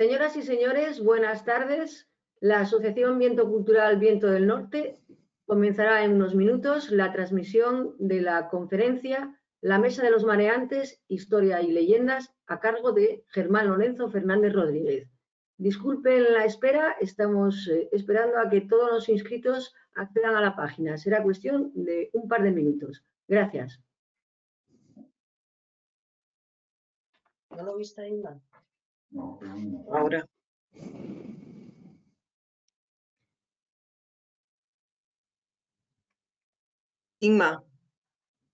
Señoras y señores, buenas tardes. La Asociación Viento Cultural Viento del Norte comenzará en unos minutos la transmisión de la conferencia La Mesa de los Mareantes, Historia y Leyendas, a cargo de Germán Lorenzo Fernández Rodríguez. Disculpen la espera, estamos eh, esperando a que todos los inscritos accedan a la página. Será cuestión de un par de minutos. Gracias. ¿No lo pues, ahora. Inma.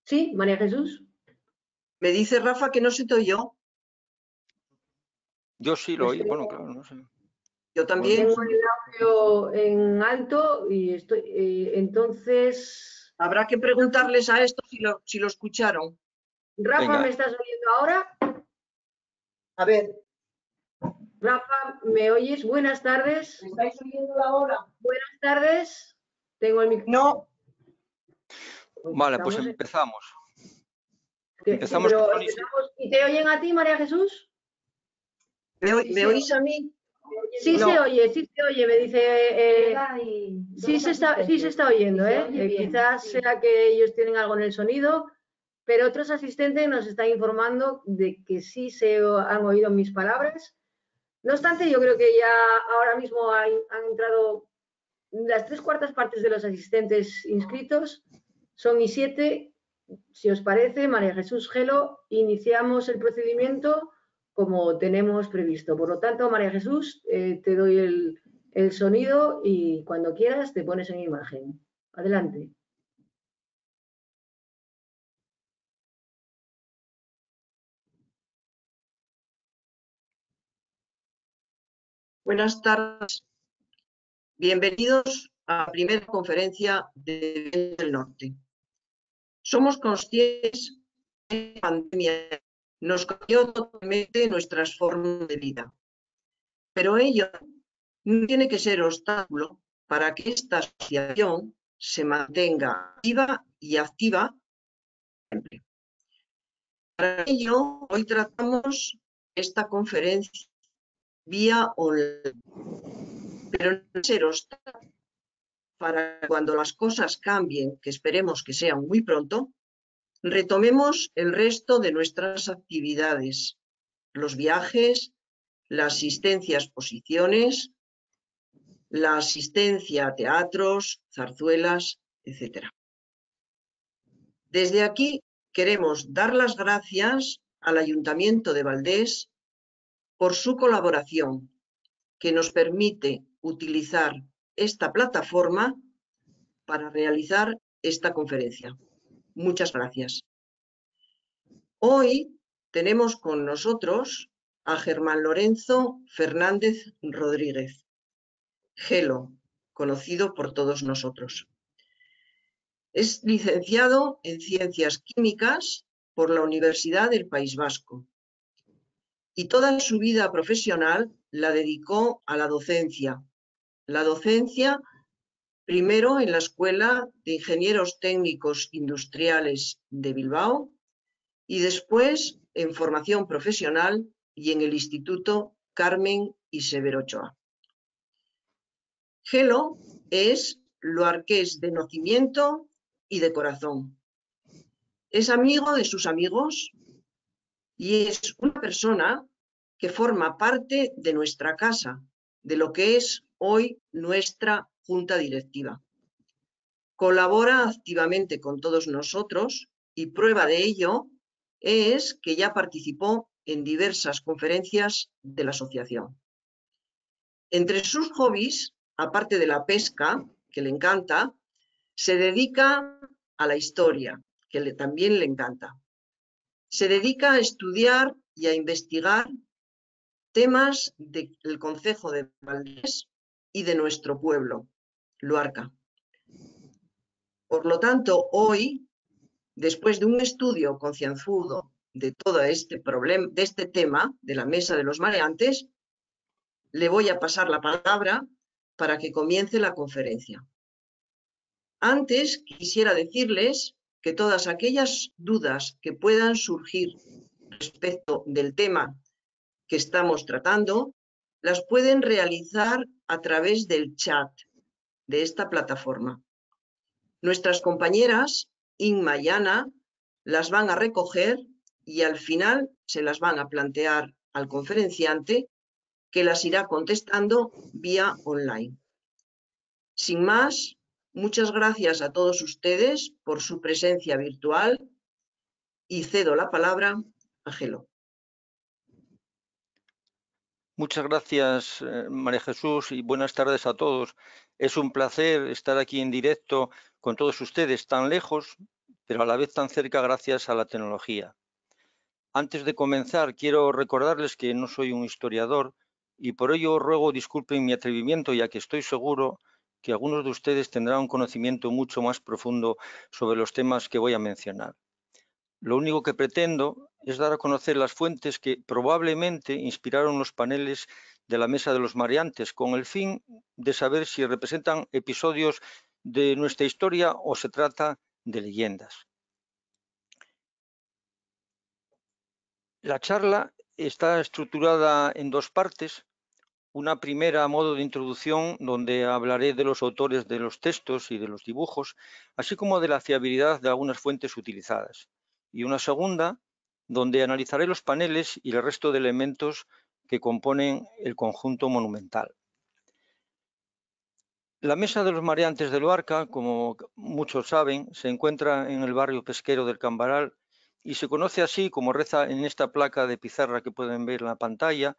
Sí, María Jesús. Me dice Rafa que no se yo? oyó. Yo sí lo oí, bueno, claro, no sé. Yo también. Tengo el audio en alto y estoy, eh, entonces... Habrá que preguntarles a esto si lo, si escucharon. Rafa, ¿me estás oyendo ahora? A ver. Rafa, ¿me oyes? Buenas tardes. ¿Me estáis oyendo la hora? Buenas tardes. Tengo el micrófono. No. Pues vale, pues empezamos. empezamos, ¿Y te oyen a ti, María Jesús? ¿Me, oís a mí? Sí se oye, sí se oye, me dice. Eh, sí, se está, oyendo, eh, eh quizás sea que ellos tienen algo en el sonido, pero otros asistentes nos están informando de que sí se han oído mis palabras no obstante, yo creo que ya ahora mismo han, entrado las tres cuartas partes de los asistentes inscritos, son y siete. Si os parece, María Jesús Gelo, iniciamos el procedimiento como tenemos previsto. Por lo tanto, María Jesús, eh, te doy el sonido y cuando quieras te pones en imagen. Adelante. Buenas tardes. Bienvenidos a la primera conferencia del Norte. Somos conscientes que la pandemia nos cambió totalmente nuestras formas de vida, pero ello no tiene que ser obstáculo para que esta asociación se mantenga activa y activa siempre. Para ello, hoy tratamos esta conferencia vía online. Pero no seros para cuando las cosas cambien, que esperemos que sean muy pronto, retomemos el resto de nuestras actividades, los viajes, la asistencia a exposiciones, la asistencia a teatros, zarzuelas, etc. Desde aquí queremos dar las gracias al Ayuntamiento de Valdés por su colaboración, que nos permite utilizar esta plataforma para realizar esta conferencia. Muchas gracias. Hoy tenemos con nosotros a Germán Lorenzo Fernández Rodríguez, Gelo, conocido por todos nosotros. Es licenciado en Ciencias Químicas por la Universidad del País Vasco y toda su vida profesional la dedicó a la docencia. La docencia primero en la Escuela de Ingenieros Técnicos Industriales de Bilbao y después en formación profesional y en el Instituto Carmen y Severo Ochoa. Gelo es lo arqués de nacimiento y de corazón. Es amigo de sus amigos, y es una persona que forma parte de nuestra casa, de lo que es hoy nuestra junta directiva. Colabora activamente con todos nosotros y prueba de ello es que ya participó en diversas conferencias de la asociación. Entre sus hobbies, aparte de la pesca, que le encanta, se dedica a la historia, que también le encanta. Se dedica a estudiar y a investigar temas del Consejo Concejo de Valdés y de nuestro pueblo, Luarca. Por lo tanto, hoy, después de un estudio concienzudo de todo este problema, de este tema, de la mesa de los mareantes, le voy a pasar la palabra para que comience la conferencia. Antes quisiera decirles que todas aquellas dudas que puedan surgir respecto del tema que estamos tratando, las pueden realizar a través del chat de esta plataforma. Nuestras compañeras, Inma y Ana, las van a recoger y al final se las van a plantear al conferenciante que las irá contestando vía online. Sin más, Muchas gracias a todos ustedes por su presencia virtual y cedo la palabra a Gelo. Muchas gracias, eh, María Jesús, y buenas tardes a todos. Es un placer estar aquí en directo con todos ustedes, tan lejos, pero a la vez tan cerca gracias a la tecnología. Antes de comenzar, quiero recordarles que no soy un historiador y por ello ruego disculpen mi atrevimiento, ya que estoy seguro que algunos de ustedes tendrán un conocimiento mucho más profundo sobre los temas que voy a mencionar. Lo único que pretendo es dar a conocer las fuentes que probablemente inspiraron los paneles de la Mesa de los Mariantes, con el fin de saber si representan episodios de nuestra historia o se trata de leyendas. La charla está estructurada en dos partes una primera a modo de introducción donde hablaré de los autores de los textos y de los dibujos, así como de la fiabilidad de algunas fuentes utilizadas, y una segunda donde analizaré los paneles y el resto de elementos que componen el conjunto monumental. La Mesa de los Mareantes de Loarca, como muchos saben, se encuentra en el barrio pesquero del Cambaral y se conoce así como reza en esta placa de pizarra que pueden ver en la pantalla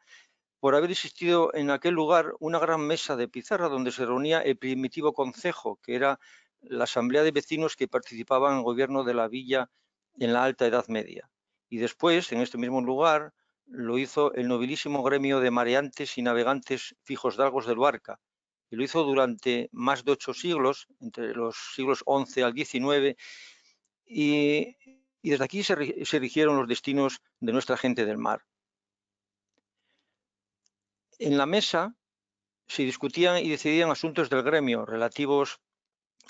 por haber existido en aquel lugar una gran mesa de pizarra donde se reunía el primitivo concejo, que era la asamblea de vecinos que participaban en el gobierno de la villa en la Alta Edad Media. Y después, en este mismo lugar, lo hizo el nobilísimo gremio de mareantes y navegantes fijos dalgos del Barca, y lo hizo durante más de ocho siglos, entre los siglos XI al XIX, y, desde aquí se, erigieron los destinos de nuestra gente del mar. En la mesa se discutían y decidían asuntos del gremio relativos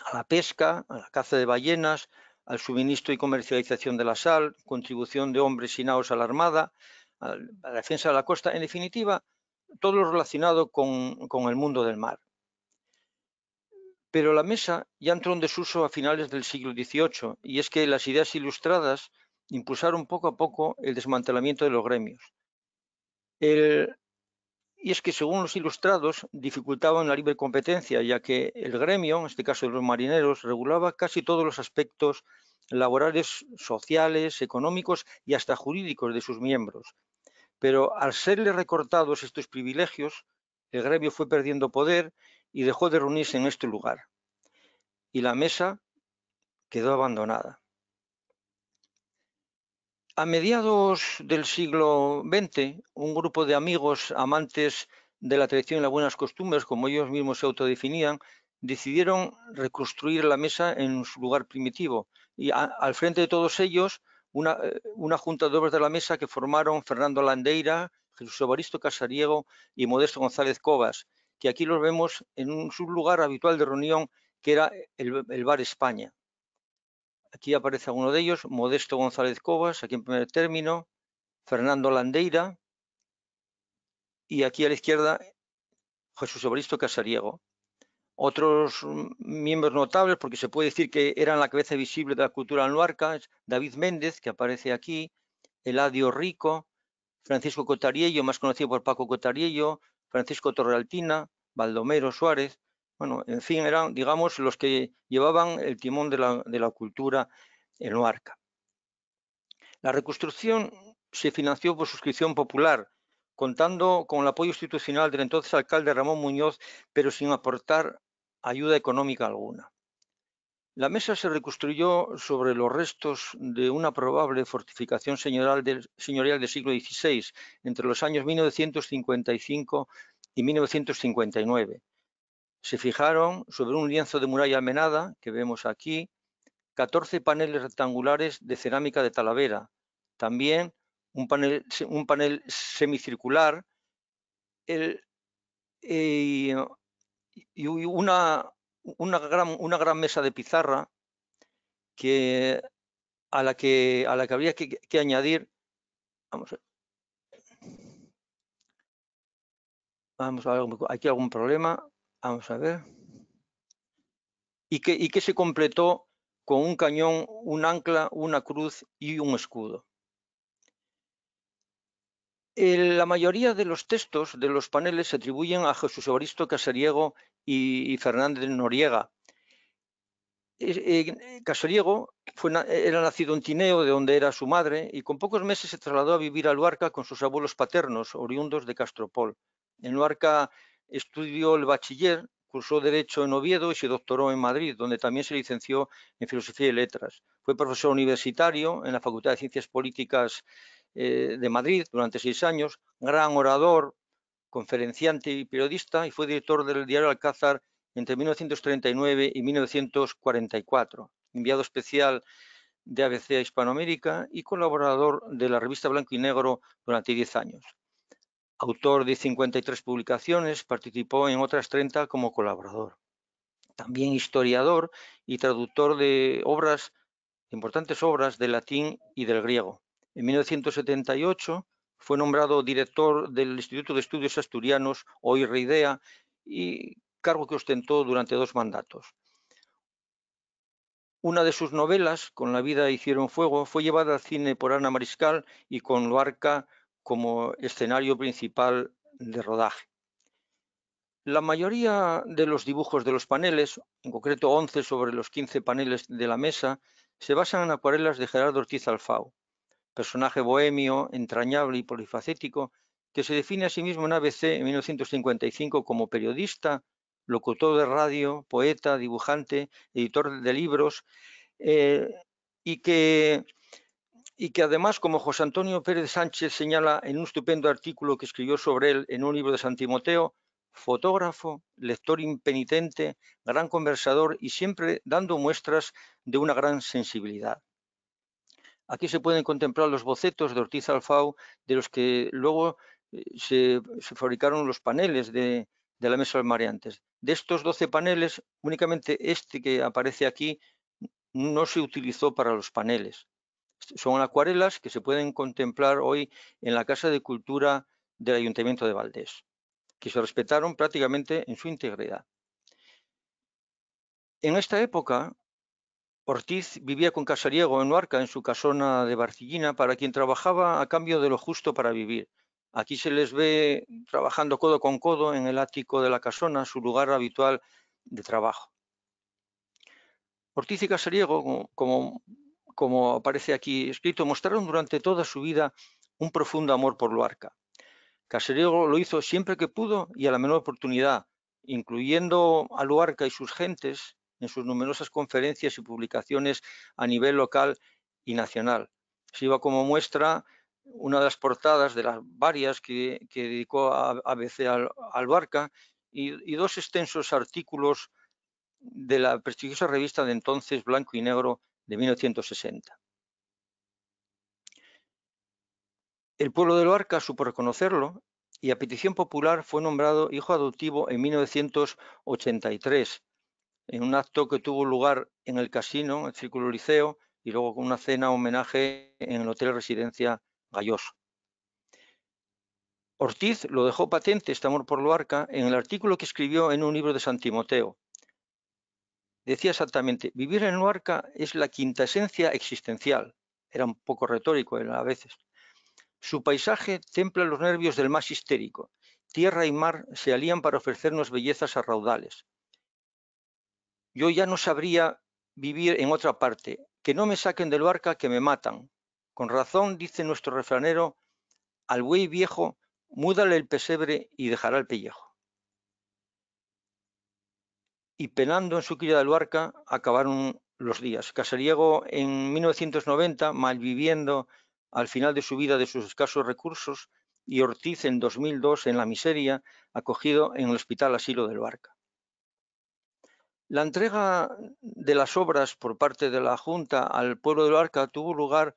a la pesca, a la caza de ballenas, al suministro y comercialización de la sal, contribución de hombres y naos a la armada, a la defensa de la costa, en definitiva, todo lo relacionado con, el mundo del mar. Pero la mesa ya entró en desuso a finales del siglo XVIII y es que las ideas ilustradas impulsaron poco a poco el desmantelamiento de los gremios. El y es que según los ilustrados dificultaban la libre competencia, ya que el gremio, en este caso de los marineros, regulaba casi todos los aspectos laborales, sociales, económicos y hasta jurídicos de sus miembros. Pero al serle recortados estos privilegios, el gremio fue perdiendo poder y dejó de reunirse en este lugar. Y la mesa quedó abandonada. A mediados del siglo XX, un grupo de amigos amantes de la tradición y las buenas costumbres, como ellos mismos se autodefinían, decidieron reconstruir la mesa en su lugar primitivo. Y al frente de todos ellos, eh, una, junta de obras de la mesa que formaron Fernando Landeira, Jesús Evaristo Casariego y Modesto González Cobas, que aquí los vemos en un, su lugar habitual de reunión, que era el Bar España. Aquí aparece uno de ellos, Modesto González Cobas, aquí en primer término, Fernando Landeira y aquí a la izquierda Jesús Evaristo Casariego. Otros miembros notables, porque se puede decir que eran la cabeza visible de la cultura anuarca, David Méndez, que aparece aquí, Eladio Rico, Francisco Cotariello, más conocido por Paco Cotariello, Francisco Torrealtina, Baldomero Suárez, bueno, en fin, eran, digamos, los que llevaban el timón de la, cultura en Oarca. La reconstrucción se financió por suscripción popular, contando con el apoyo institucional del entonces alcalde Ramón Muñoz, pero sin aportar ayuda económica alguna. La mesa se reconstruyó sobre los restos de una probable fortificación señorial del, señorial del siglo XVI, entre los años 1955 y 1959. Se fijaron sobre un lienzo de muralla almenada, que vemos aquí, 14 paneles rectangulares de cerámica de Talavera, también un panel, un panel semicircular eh, y una, una, gran, una gran mesa de pizarra que, a, la que, a la que habría que, añadir, vamos a ver, Vamos a algún problema. Vamos a ver. Y que, se completó con un cañón, un ancla, una cruz y un escudo. La mayoría de los textos de los paneles se atribuyen a Jesús Evaristo Casariego y Fernández Noriega. Eh, Casariego fue, era nacido en Tineo, de donde era su madre, y con pocos meses se trasladó a vivir a Luarca con sus abuelos paternos, oriundos de Castropol. En Luarca Estudió el bachiller, cursó Derecho en Oviedo y se doctoró en Madrid, donde también se licenció en Filosofía y Letras. Fue profesor universitario en la Facultad de Ciencias Políticas eh, de Madrid durante seis años, gran orador, conferenciante y periodista, y fue director del diario Alcázar entre 1939 y 1944, enviado especial de ABC a Hispanoamérica y colaborador de la revista Blanco y Negro durante diez años. Autor de 53 publicaciones, participó en otras 30 como colaborador. También historiador y traductor de obras, importantes obras del latín y del griego. En 1978 fue nombrado director del Instituto de Estudios Asturianos, hoy Reidea, y cargo que ostentó durante dos mandatos. Una de sus novelas, Con la vida hicieron fuego, fue llevada al cine por Ana Mariscal y con Luarca como escenario principal de rodaje. La mayoría de los dibujos de los paneles, en concreto 11 sobre los 15 paneles de la mesa, se basan en acuarelas de Gerardo Ortiz Alfau, personaje bohemio, entrañable y polifacético, que se define a sí mismo en ABC en 1955 como periodista, locutor de radio, poeta, dibujante, editor de libros, eh, y que y que además, como José Antonio Pérez Sánchez señala en un estupendo artículo que escribió sobre él en un libro de San Timoteo, fotógrafo, lector impenitente, gran conversador y siempre dando muestras de una gran sensibilidad. Aquí se pueden contemplar los bocetos de Ortiz Alfau, de los que luego eh, se, fabricaron los paneles de, la mesa mareantes. De estos 12 paneles, únicamente este que aparece aquí no se utilizó para los paneles. Son acuarelas que se pueden contemplar hoy en la Casa de Cultura del Ayuntamiento de Valdés, que se respetaron prácticamente en su integridad. En esta época, Ortiz vivía con Casariego en Huarca, en su casona de Barcillina, para quien trabajaba a cambio de lo justo para vivir. Aquí se les ve trabajando codo con codo en el ático de la casona, su lugar habitual de trabajo. Ortiz y Casariego, como como aparece aquí escrito, mostraron durante toda su vida un profundo amor por Luarca. Caseriego lo hizo siempre que pudo y a la menor oportunidad, incluyendo a Luarca y sus gentes en sus numerosas conferencias y publicaciones a nivel local y nacional. iba como muestra una de las portadas de las varias que, dedicó a ABC a al y, dos extensos artículos de la prestigiosa revista de entonces Blanco y Negro de 1960. El pueblo de Loarca supo reconocerlo y a petición popular fue nombrado hijo adoptivo en 1983, en un acto que tuvo lugar en el casino, el Círculo Liceo, y luego con una cena homenaje en el Hotel Residencia Galloso. Ortiz lo dejó patente este amor por Loarca en el artículo que escribió en un libro de San Timoteo, decía exactamente, vivir en Luarca es la quinta esencia existencial. Era un poco retórico eh, a veces. Su paisaje templa los nervios del más histérico. Tierra y mar se alían para ofrecernos bellezas a Yo ya no sabría vivir en otra parte. Que no me saquen del Luarca, que me matan. Con razón, dice nuestro refranero, al buey viejo, múdale el pesebre y dejará el pellejo y penando en su quilla de Luarca acabaron los días. Casariego en 1990, malviviendo al final de su vida de sus escasos recursos, y Ortiz en 2002 en la miseria, acogido en el Hospital Asilo de Barca. La entrega de las obras por parte de la Junta al pueblo de Luarca tuvo lugar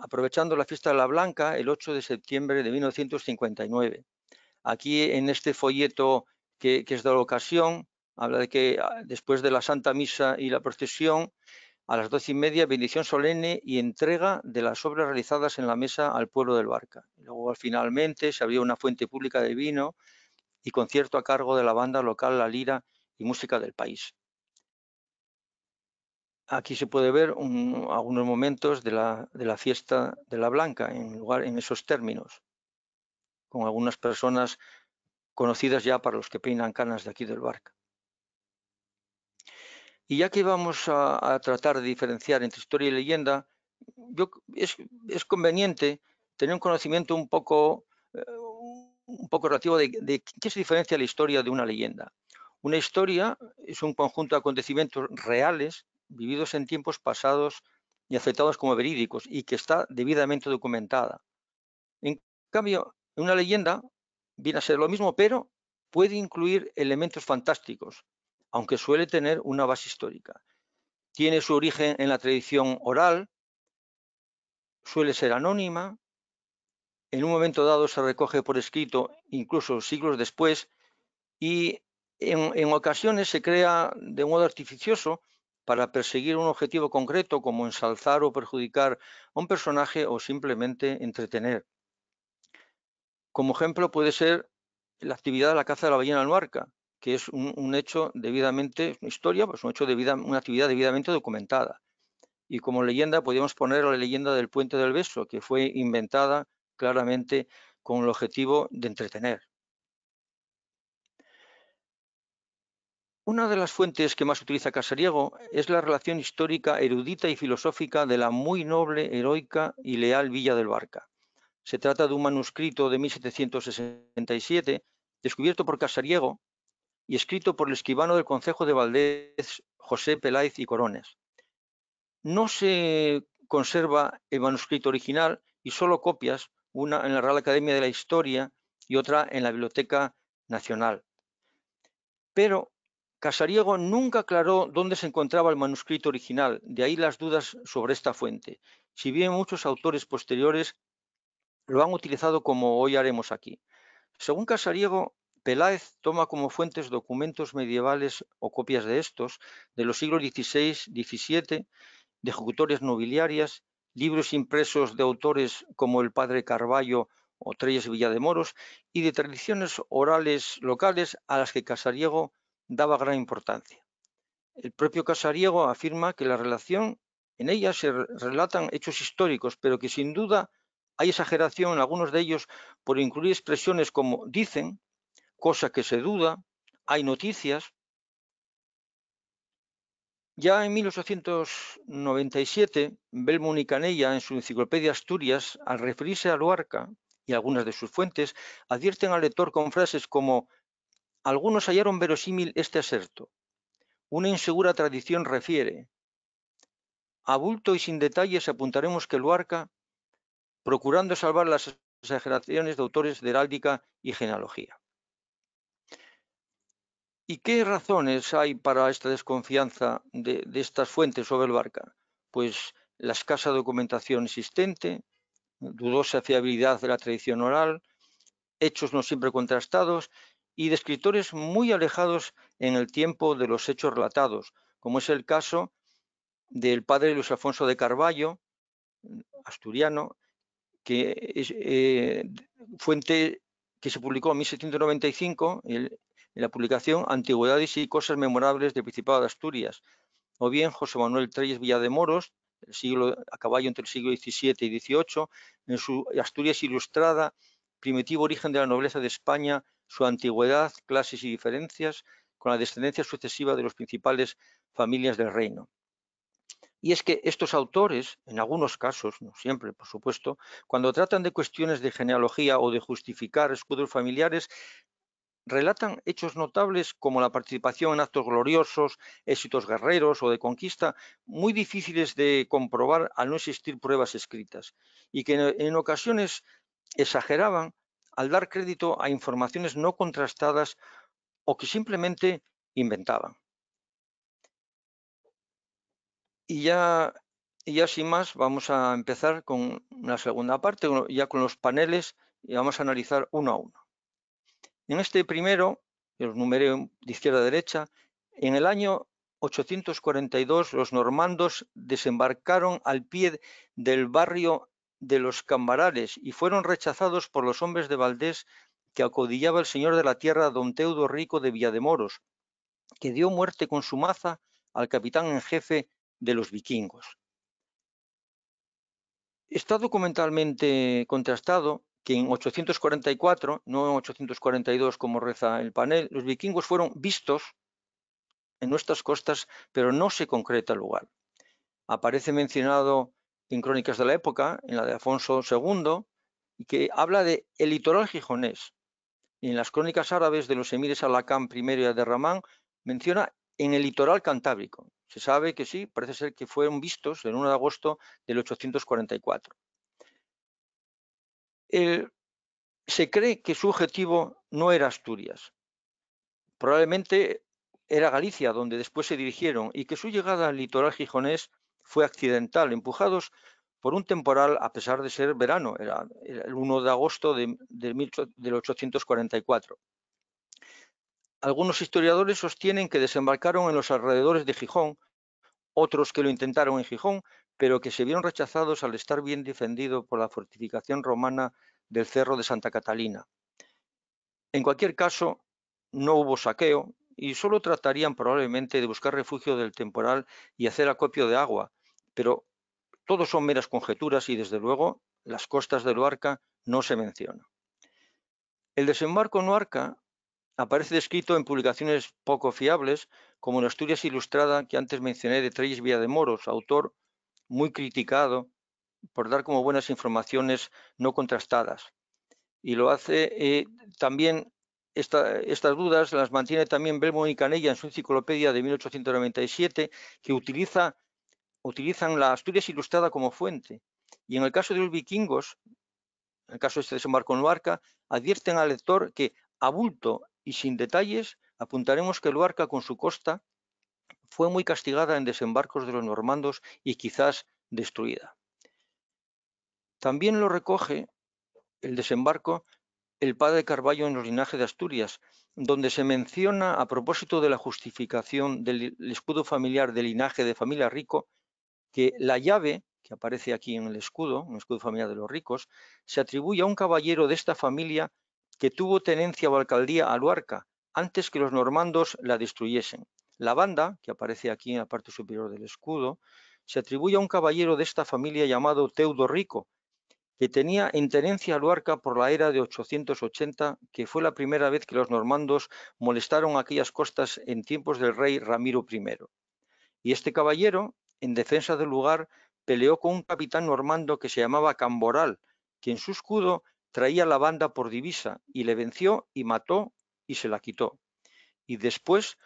aprovechando la fiesta de la Blanca el 8 de septiembre de 1959. Aquí en este folleto que, que es de la ocasión habla de que ah, después de la Santa Misa y la procesión, a las doce y media, bendición solemne y entrega de las obras realizadas en la mesa al pueblo del Barca. Luego, finalmente, se abrió una fuente pública de vino y concierto a cargo de la banda local La Lira y Música del País. Aquí se puede ver algunos momentos de la, de la, fiesta de la Blanca en, lugar, en esos términos, con algunas personas conocidas ya para los que peinan canas de aquí del Barca. Y ya que vamos a, tratar de diferenciar entre historia y leyenda, yo, es, conveniente tener un conocimiento un poco, eh, un poco relativo de, de qué se diferencia la historia de una leyenda. Una historia es un conjunto de acontecimientos reales vividos en tiempos pasados y aceptados como verídicos y que está debidamente documentada. En cambio, una leyenda viene a ser lo mismo, pero puede incluir elementos fantásticos, aunque suele tener una base histórica. Tiene su origen en la tradición oral, suele ser anónima, en un momento dado se recoge por escrito, incluso siglos después, y en, ocasiones se crea de modo artificioso para perseguir un objetivo concreto como ensalzar o perjudicar a un personaje o simplemente entretener. Como ejemplo puede ser la actividad de la caza de la ballena almarca, que es un, hecho debidamente, una historia, pues un hecho una actividad debidamente documentada. Y como leyenda podríamos poner la leyenda del puente del beso, que fue inventada claramente con el objetivo de entretener. Una de las fuentes que más utiliza Casariego es la relación histórica, erudita y filosófica de la muy noble, heroica y leal Villa del Barca. Se trata de un manuscrito de 1767 descubierto por Casariego y escrito por el escribano del Concejo de Valdés, José Peláez y Corones. No se conserva el manuscrito original y solo copias, una en la Real Academia de la Historia y otra en la Biblioteca Nacional. Pero Casariego nunca aclaró dónde se encontraba el manuscrito original, de ahí las dudas sobre esta fuente, si bien muchos autores posteriores lo han utilizado como hoy haremos aquí. Según Casariego, Peláez toma como fuentes documentos medievales o copias de estos de los siglos XVI, XVII, de ejecutores nobiliarias, libros impresos de autores como el padre Carballo o Trelles Villademoros y de tradiciones orales locales a las que Casariego daba gran importancia. El propio Casariego afirma que la relación, en ella se relatan hechos históricos, pero que sin duda hay exageración en algunos de ellos por incluir expresiones como dicen, Cosa que se duda, hay noticias. Ya en 1897, Belmont y Canella, en su enciclopedia Asturias, al referirse a Luarca y algunas de sus fuentes, advierten al lector con frases como «Algunos hallaron verosímil este aserto», «Una insegura tradición refiere», «A bulto y sin detalles apuntaremos que Luarca, procurando salvar las exageraciones de autores de heráldica y genealogía. ¿Y qué razones hay para esta desconfianza de, estas fuentes sobre el Barca? Pues la escasa documentación existente, dudosa fiabilidad de la tradición oral, hechos no siempre contrastados y de escritores muy alejados en el tiempo de los hechos relatados, como es el caso del padre Luis Alfonso de Carballo, asturiano, que es eh, fuente que se publicó en 1795, en la publicación Antigüedades y Cosas Memorables del Principado de Asturias, o bien José Manuel Treyes Villademoros, siglo, a caballo entre el siglo XVII y XVIII, en su Asturias Ilustrada, Primitivo Origen de la Nobleza de España, su antigüedad, clases y diferencias, con la descendencia sucesiva de los principales familias del reino. Y es que estos autores, en algunos casos, no siempre, por supuesto, cuando tratan de cuestiones de genealogía o de justificar escudos familiares, relatan hechos notables como la participación en actos gloriosos, éxitos guerreros o de conquista, muy difíciles de comprobar al no existir pruebas escritas, y que en ocasiones exageraban al dar crédito a informaciones no contrastadas o que simplemente inventaban. Y ya, y sin más, vamos a empezar con la segunda parte, ya con los paneles, y vamos a analizar uno a uno. En este primero, el los numeré de izquierda a derecha, en el año 842 los normandos desembarcaron al pie del barrio de los Cambarales y fueron rechazados por los hombres de Valdés que acodillaba el señor de la tierra don Teudo Rico de Villademoros, que dio muerte con su maza al capitán en jefe de los vikingos. Está documentalmente contrastado que en 844, no en 842 como reza el panel, los vikingos fueron vistos en nuestras costas, pero no se concreta el lugar. Aparece mencionado en Crónicas de la Época, en la de Afonso II, y que habla de el litoral gijonés. Y en las Crónicas Árabes de los emires Alacán I y Aderramán menciona en el litoral cantábrico. Se sabe que sí, parece ser que fueron vistos el 1 de agosto del 844. Eh, se cree que su objetivo no era Asturias. Probablemente era Galicia, donde después se dirigieron, y que su llegada al litoral gijonés fue accidental, empujados por un temporal, a pesar de ser verano, era el 1 de agosto de, 1844. Algunos historiadores sostienen que desembarcaron en los alrededores de Gijón, otros que lo intentaron en Gijón, pero que se vieron rechazados al estar bien defendido por la fortificación romana del cerro de Santa Catalina. En cualquier caso, no hubo saqueo y solo tratarían probablemente de buscar refugio del temporal y hacer acopio de agua, pero todo son meras conjeturas y desde luego las costas de Luarca no se mencionan. El desembarco en Luarca aparece descrito en publicaciones poco fiables, como en Asturias Ilustrada que antes mencioné de Treyes Vía de Moros, autor muy criticado por dar como buenas informaciones no contrastadas. Y lo hace eh, también, estas dudas las mantiene también Belmo y Canella en su enciclopedia de 1897, que utiliza, utilizan la Asturias Ilustrada como fuente. Y en el caso de los vikingos, en el caso este de en Marco Luarca, advierten al lector que, a bulto y sin detalles, apuntaremos que Luarca, con su costa, fue muy castigada en desembarcos de los normandos y quizás destruida. También lo recoge el desembarco el padre Carballo en los linajes de Asturias, donde se menciona a propósito de la justificación del escudo familiar del linaje de familia rico, que la llave que aparece aquí en el escudo, un escudo familiar de los ricos, se atribuye a un caballero de esta familia que tuvo tenencia o alcaldía a Luarca antes que los normandos la destruyesen. La banda, que aparece aquí en la parte superior del escudo, se atribuye a un caballero de esta familia llamado Teudo Rico, que tenía en tenencia a Luarca por la era de 880, que fue la primera vez que los normandos molestaron aquellas costas en tiempos del rey Ramiro I. Y este caballero, en defensa del lugar, peleó con un capitán normando que se llamaba Camboral, quien en su escudo traía la banda por divisa, y le venció y mató y se la quitó. Y después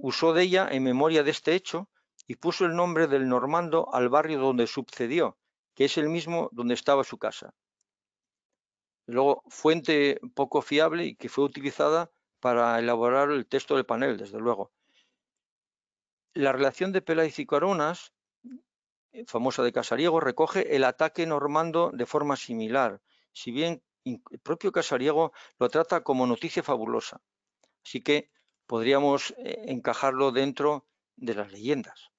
Usó de ella en memoria de este hecho y puso el nombre del normando al barrio donde sucedió, que es el mismo donde estaba su casa. Luego, fuente poco fiable y que fue utilizada para elaborar el texto del panel, desde luego. La relación de Peláez y Caronas, famosa de Casariego, recoge el ataque normando de forma similar, si bien el propio Casariego lo trata como noticia fabulosa. Así que podríamos eh, encajarlo dentro de las leyendas.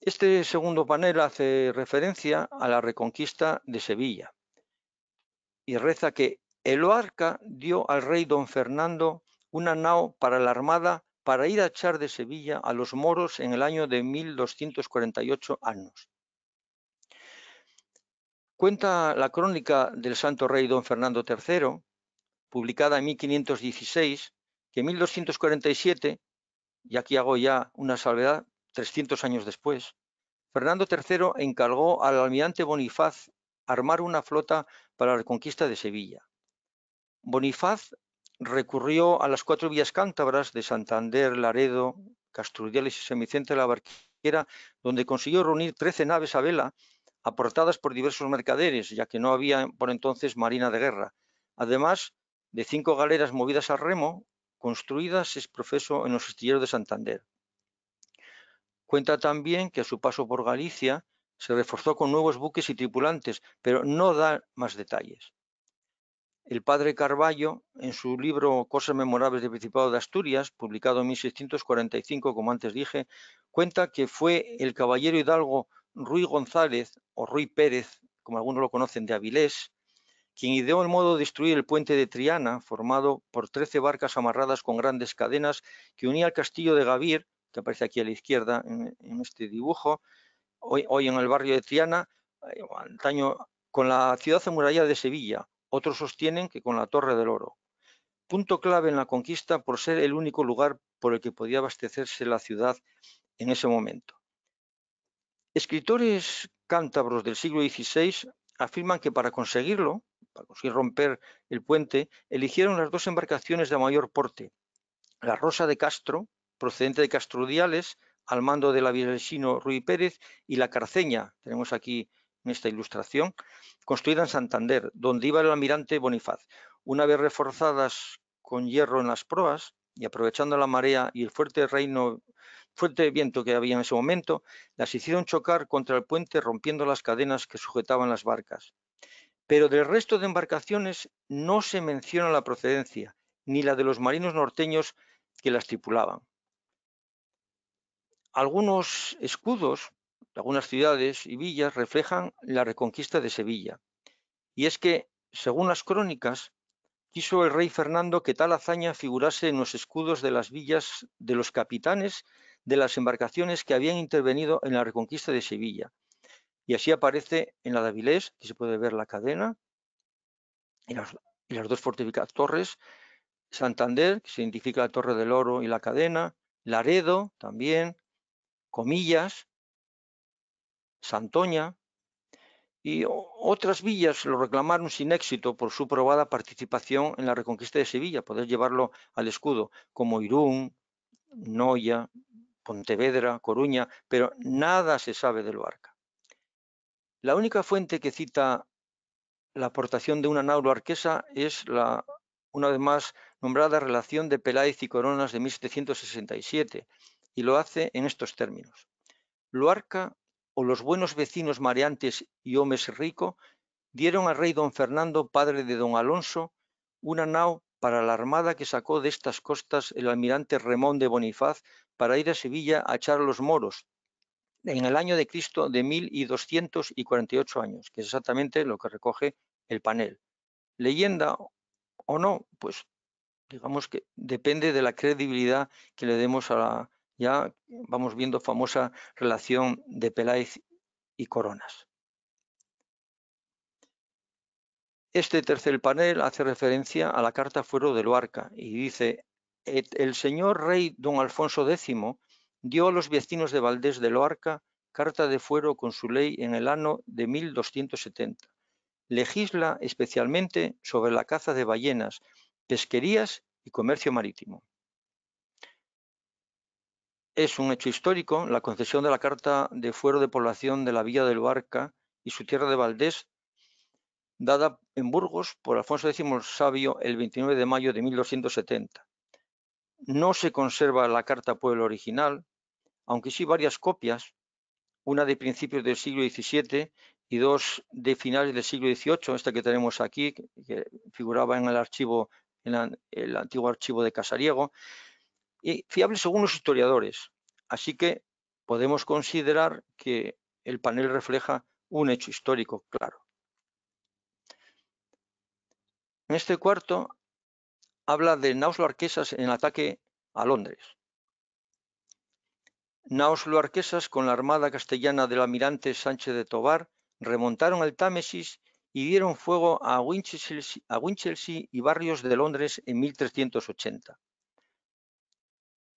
Este segundo panel hace referencia a la reconquista de Sevilla y reza que Eloarca dio al rey don Fernando una nao para la armada para ir a echar de Sevilla a los moros en el año de 1248 años. Cuenta la crónica del santo rey don Fernando III, publicada en 1516, que 1247, y aquí hago ya una salvedad, 300 años después, Fernando III encargó al almirante Bonifaz armar una flota para la reconquista de Sevilla. Bonifaz recurrió a las cuatro vías cántabras de Santander, Laredo, Castrudiales y San de la Barquera, donde consiguió reunir 13 naves a vela aportadas por diversos mercaderes, ya que no había por entonces marina de guerra, además de cinco galeras movidas al remo construidas, es profeso en los astilleros de Santander. Cuenta también que a su paso por Galicia se reforzó con nuevos buques y tripulantes, pero no da más detalles. El padre Carballo, en su libro Cosas Memorables del Principado de Asturias, publicado en 1645, como antes dije, cuenta que fue el caballero hidalgo Ruy González, o Ruy Pérez, como algunos lo conocen, de Avilés, quien ideó el modo de destruir el puente de Triana, formado por 13 barcas amarradas con grandes cadenas que unía el castillo de Gavir, que aparece aquí a la izquierda en, este dibujo, hoy, en el barrio de Triana, eh, con la ciudad amurallada de Sevilla. Otros sostienen que con la Torre del Oro. Punto clave en la conquista por ser el único lugar por el que podía abastecerse la ciudad en ese momento. Escritores cántabros del siglo XVI afirman que para conseguirlo, para conseguir romper el puente, eligieron las dos embarcaciones de mayor porte, la Rosa de Castro, procedente de Castrudiales, al mando del avilesino Rui Pérez, y la Carceña, tenemos aquí en esta ilustración, construida en Santander, donde iba el almirante Bonifaz. Una vez reforzadas con hierro en las proas y aprovechando la marea y el fuerte reino fuerte viento que había en ese momento, las hicieron chocar contra el puente rompiendo las cadenas que sujetaban las barcas pero del resto de embarcaciones no se menciona la procedencia, ni la de los marinos norteños que las tripulaban. Algunos escudos algunas ciudades y villas reflejan la reconquista de Sevilla. Y es que, según las crónicas, quiso el rey Fernando que tal hazaña figurase en los escudos de las villas de los capitanes de las embarcaciones que habían intervenido en la reconquista de Sevilla, y así aparece en la de Avilés, que se puede ver la cadena, y las, dos fortificadas torres, Santander, que se identifica la Torre del Oro y la cadena, Laredo también, Comillas, Santoña, y otras villas lo reclamaron sin éxito por su probada participación en la reconquista de Sevilla, poder llevarlo al escudo, como Irún, Noya, Pontevedra, Coruña, pero nada se sabe del Barca. La única fuente que cita la aportación de una nauroarquesa es la, una vez más, nombrada relación de Peláez y Coronas de 1767, y lo hace en estos términos. Luarca o los buenos vecinos mareantes y homes rico dieron al rey don Fernando, padre de don Alonso, una nau para la armada que sacó de estas costas el almirante Remón de Bonifaz para ir a Sevilla a echar los moros, en el año de Cristo de 1248 años, que es exactamente lo que recoge el panel. Leyenda o no, pues digamos que depende de la credibilidad que le demos a la, ya vamos viendo famosa relación de Peláez y Coronas. Este tercer panel hace referencia a la carta fuero de Luarca y dice, el señor rey don Alfonso X dio a los vecinos de Valdés de Loarca carta de fuero con su ley en el año de 1270. Legisla especialmente sobre la caza de ballenas, pesquerías y comercio marítimo. Es un hecho histórico la concesión de la carta de fuero de población de la villa de Loarca y su tierra de Valdés, dada en Burgos por Alfonso X el Sabio el 29 de mayo de 1270. No se conserva la carta pueblo original, aunque sí varias copias, una de principios del siglo XVII y dos de finales del siglo XVIII, esta que tenemos aquí, que figuraba en el archivo, en el antiguo archivo de Casariego, y fiable según los historiadores. Así que podemos considerar que el panel refleja un hecho histórico claro. En este cuarto habla de Nausloarquesas Arquesas en el ataque a Londres. Naoslo Arquesas con la armada castellana del almirante Sánchez de Tovar remontaron al Támesis y dieron fuego a Winchelsea, a y barrios de Londres en 1380.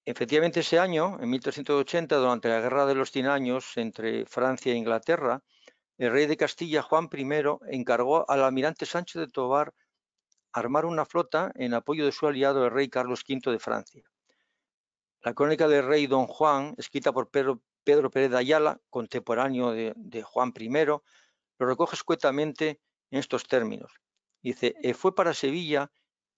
Efectivamente, ese año, en 1380, durante la Guerra de los Cien Años entre Francia e Inglaterra, el rey de Castilla, Juan I, encargó al almirante Sánchez de Tovar armar una flota en apoyo de su aliado, el rey Carlos V de Francia. La crónica del rey Don Juan, escrita por Pedro, Pedro Pérez de Ayala, contemporáneo de, Juan I, lo recoge escuetamente en estos términos. Dice, eh, fue para Sevilla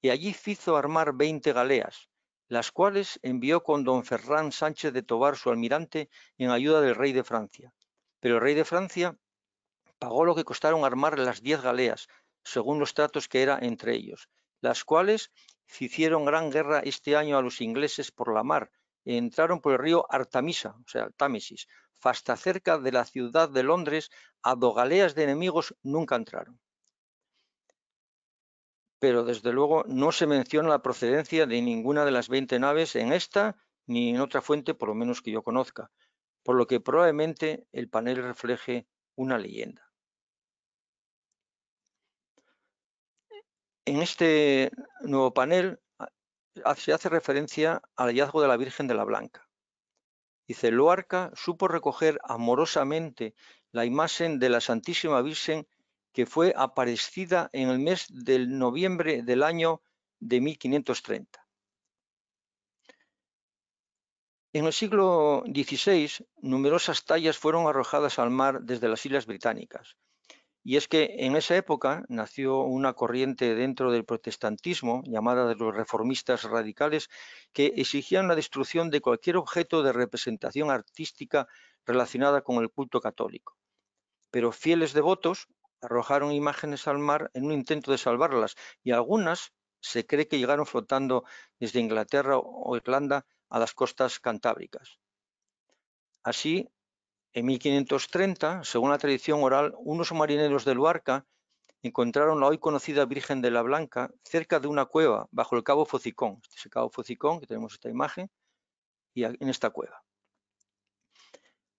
y allí hizo armar 20 galeas, las cuales envió con don Ferrán Sánchez de Tobar, su almirante, en ayuda del rey de Francia. Pero el rey de Francia pagó lo que costaron armar las 10 galeas, según los tratos que era entre ellos, las cuales hicieron gran guerra este año a los ingleses por la mar. Entraron por el río Artamisa, o sea, Támesis. Hasta cerca de la ciudad de Londres, a dogaleas de enemigos nunca entraron. Pero desde luego no se menciona la procedencia de ninguna de las 20 naves en esta ni en otra fuente, por lo menos que yo conozca, por lo que probablemente el panel refleje una leyenda. En este nuevo panel ah, se hace referencia al hallazgo de la Virgen de la Blanca. Dice, Loarca supo recoger amorosamente la imagen de la Santísima Virgen que fue aparecida en el mes de noviembre del año de 1530. En el siglo XVI, numerosas tallas fueron arrojadas al mar desde las Islas Británicas, y es que en esa época nació una corriente dentro del protestantismo llamada de los reformistas radicales que exigían la destrucción de cualquier objeto de representación artística relacionada con el culto católico. Pero fieles devotos arrojaron imágenes al mar en un intento de salvarlas y algunas se cree que llegaron flotando desde Inglaterra o Irlanda a las costas cantábricas. Así, en 1530, según la tradición oral, unos marineros de Luarca encontraron la hoy conocida Virgen de la Blanca cerca de una cueva bajo el cabo Focicón. Este es el cabo Focicón, que tenemos esta imagen, y en esta cueva.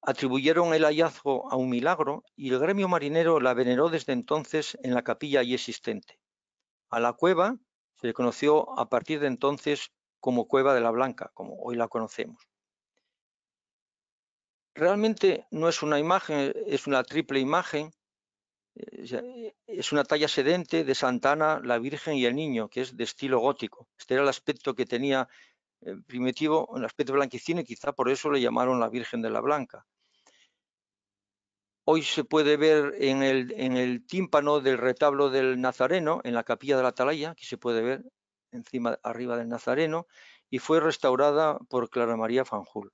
Atribuyeron el hallazgo a un milagro y el gremio marinero la veneró desde entonces en la capilla allí existente. A la cueva se le conoció a partir de entonces como Cueva de la Blanca, como hoy la conocemos. Realmente no es una imagen, es una triple imagen. Eh, eh, es una talla sedente de Santana, la Virgen y el Niño, que es de estilo gótico. Este era el aspecto que tenía eh, primitivo, el aspecto blanquecino, y quizá por eso le llamaron la Virgen de la Blanca. Hoy se puede ver en el, en el tímpano del retablo del Nazareno, en la capilla de la Atalaya, que se puede ver encima, arriba del Nazareno, y fue restaurada por Clara María Fanjul.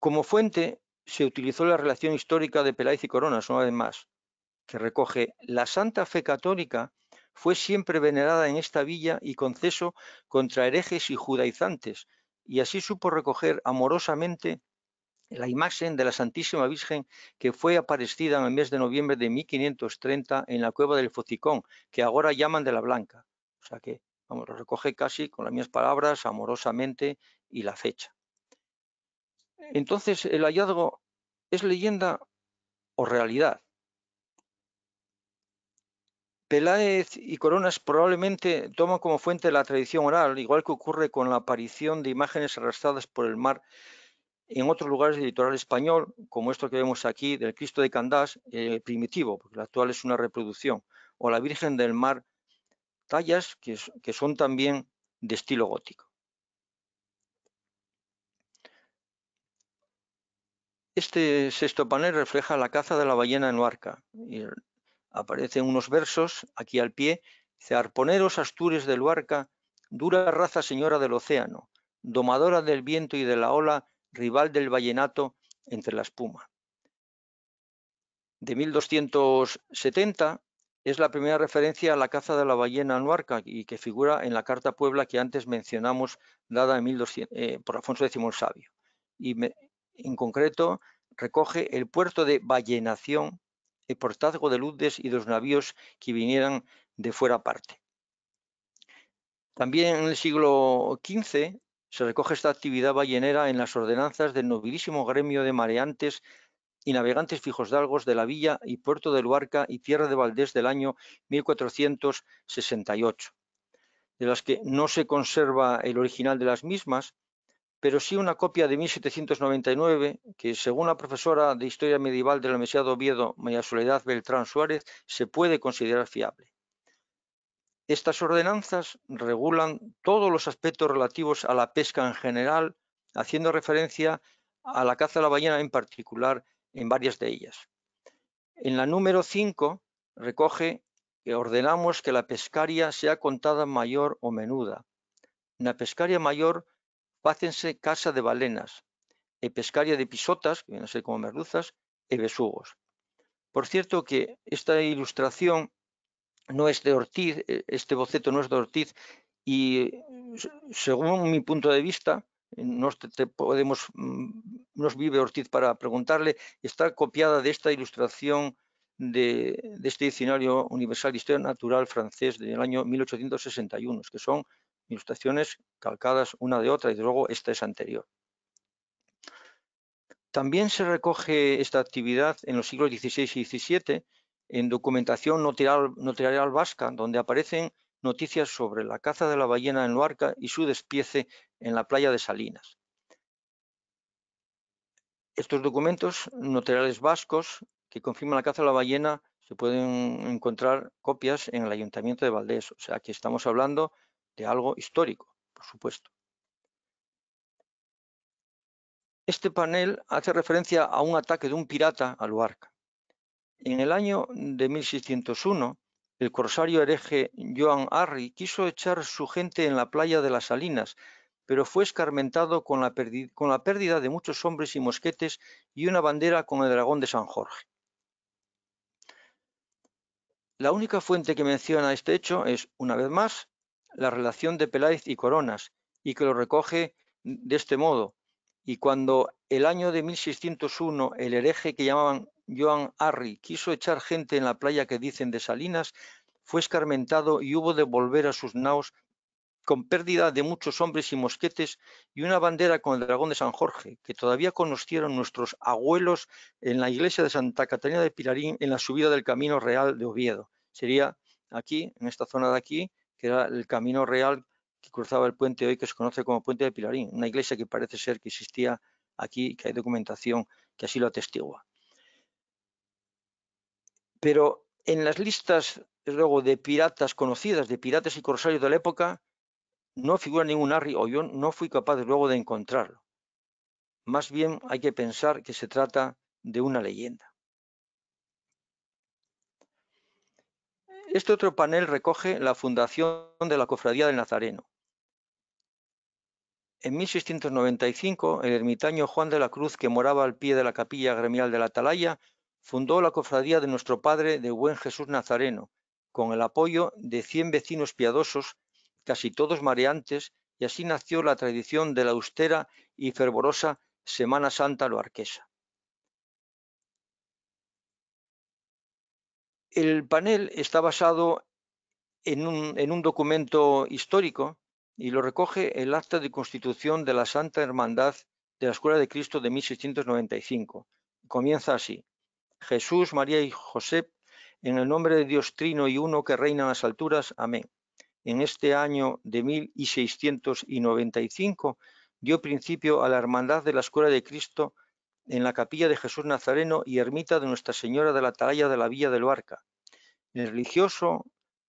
Como fuente se utilizó la relación histórica de Peláez y Coronas, una vez más, que recoge la Santa Fe Católica fue siempre venerada en esta villa y conceso contra herejes y judaizantes, y así supo recoger amorosamente la imagen de la Santísima Virgen que fue aparecida en el mes de noviembre de 1530 en la cueva del Focicón, que ahora llaman de la Blanca. O sea que, vamos, lo recoge casi, con las mismas palabras, amorosamente y la fecha. Entonces, ¿el hallazgo es leyenda o realidad? Peláez y Coronas probablemente toman como fuente la tradición oral, igual que ocurre con la aparición de imágenes arrastradas por el mar en otros lugares del litoral español, como esto que vemos aquí del Cristo de Candás primitivo, porque el actual es una reproducción, o la Virgen del Mar, tallas que son también de estilo gótico. Este sexto panel refleja la caza de la ballena en Luarca. Y aparecen unos versos aquí al pie. Dice, arponeros astures de Luarca, dura raza señora del océano, domadora del viento y de la ola, rival del vallenato entre la espuma. De 1270 es la primera referencia a la caza de la ballena en Luarca y que figura en la Carta Puebla que antes mencionamos, dada en 1200, eh, por Afonso X el Sabio. Y, en concreto recoge el puerto de ballenación, el portazgo de Ludes y dos navíos que vinieran de fuera parte. También en el siglo XV se recoge esta actividad ballenera en las ordenanzas del nobilísimo gremio de mareantes y navegantes fijosdalgos de la villa y puerto de Luarca y tierra de Valdés del año 1468, de las que no se conserva el original de las mismas, pero sí una copia de 1799 que, según la profesora de Historia Medieval de la Universidad de Oviedo, María Soledad Beltrán Suárez, se puede considerar fiable. Estas ordenanzas regulan todos los aspectos relativos a la pesca en general, haciendo referencia a la caza de la ballena en particular en varias de ellas. En la número 5 recoge que ordenamos que la pescaria sea contada mayor o menuda. la pescaria mayor Pácense casa de balenas, e pescaria de pisotas, que vienen a ser como merluzas, e besugos. Por cierto que esta ilustración no es de Ortiz, e, este boceto no es de Ortiz, y según mi punto de vista, no te podemos, mm, nos vive Ortiz para preguntarle, está copiada de esta ilustración de, de, este Diccionario Universal de Historia Natural francés del año 1861, que son ilustraciones calcadas una de otra y luego esta es anterior. También se recoge esta actividad en los siglos XVI y XVII en documentación notarial, vasca, donde aparecen noticias sobre la caza de la ballena en Luarca y su despiece en la playa de Salinas. Estos documentos notariales vascos que confirman la caza de la ballena se pueden encontrar copias en el Ayuntamiento de Valdés. O sea, aquí estamos hablando algo histórico, por supuesto. Este panel hace referencia a un ataque de un pirata al barca En el año de 1601, el corsario hereje Joan Harry quiso echar su gente en la playa de las Salinas, pero fue escarmentado con la, con la pérdida de muchos hombres y mosquetes y una bandera con el dragón de San Jorge. La única fuente que menciona este hecho es, una vez más, la relación de Peláez y Coronas y que lo recoge de este modo. Y cuando el año de 1601 el hereje que llamaban Joan Harry quiso echar gente en la playa que dicen de Salinas, fue escarmentado y hubo de volver a sus naos con pérdida de muchos hombres y mosquetes y una bandera con el dragón de San Jorge, que todavía conocieron nuestros abuelos en la iglesia de Santa Catalina de Pilarín en la subida del Camino Real de Oviedo. Sería aquí, en esta zona de aquí, que era el camino real que cruzaba el puente hoy que se conoce como Puente de Pilarín, una iglesia que parece ser que existía aquí, que hay documentación que así lo atestigua. Pero en las listas, luego, de piratas conocidas, de piratas y corsarios de la época, no figura ningún Harry, o yo no fui capaz luego de encontrarlo. Más bien hay que pensar que se trata de una leyenda. Este otro panel recoge la fundación de la Cofradía del Nazareno. En 1695, el ermitaño Juan de la Cruz, que moraba al pie de la capilla gremial de la Atalaya, fundó la cofradía de nuestro Padre de Buen Jesús Nazareno, con el apoyo de 100 vecinos piadosos, casi todos mareantes, y así nació la tradición de la austera y fervorosa Semana Santa loarquesa. El panel está basado en un, documento histórico y lo recoge el acta de constitución de la Santa Hermandad de la Escuela de Cristo de 1695. Comienza así. Jesús, María y José, en el nombre de Dios Trino y Uno que reina en las alturas. Amén. En este año de 1695 dio principio a la Hermandad de la Escuela de Cristo en la capilla de Jesús Nazareno y ermita de Nuestra Señora de la Atalaya de la Villa del Barca. El religioso,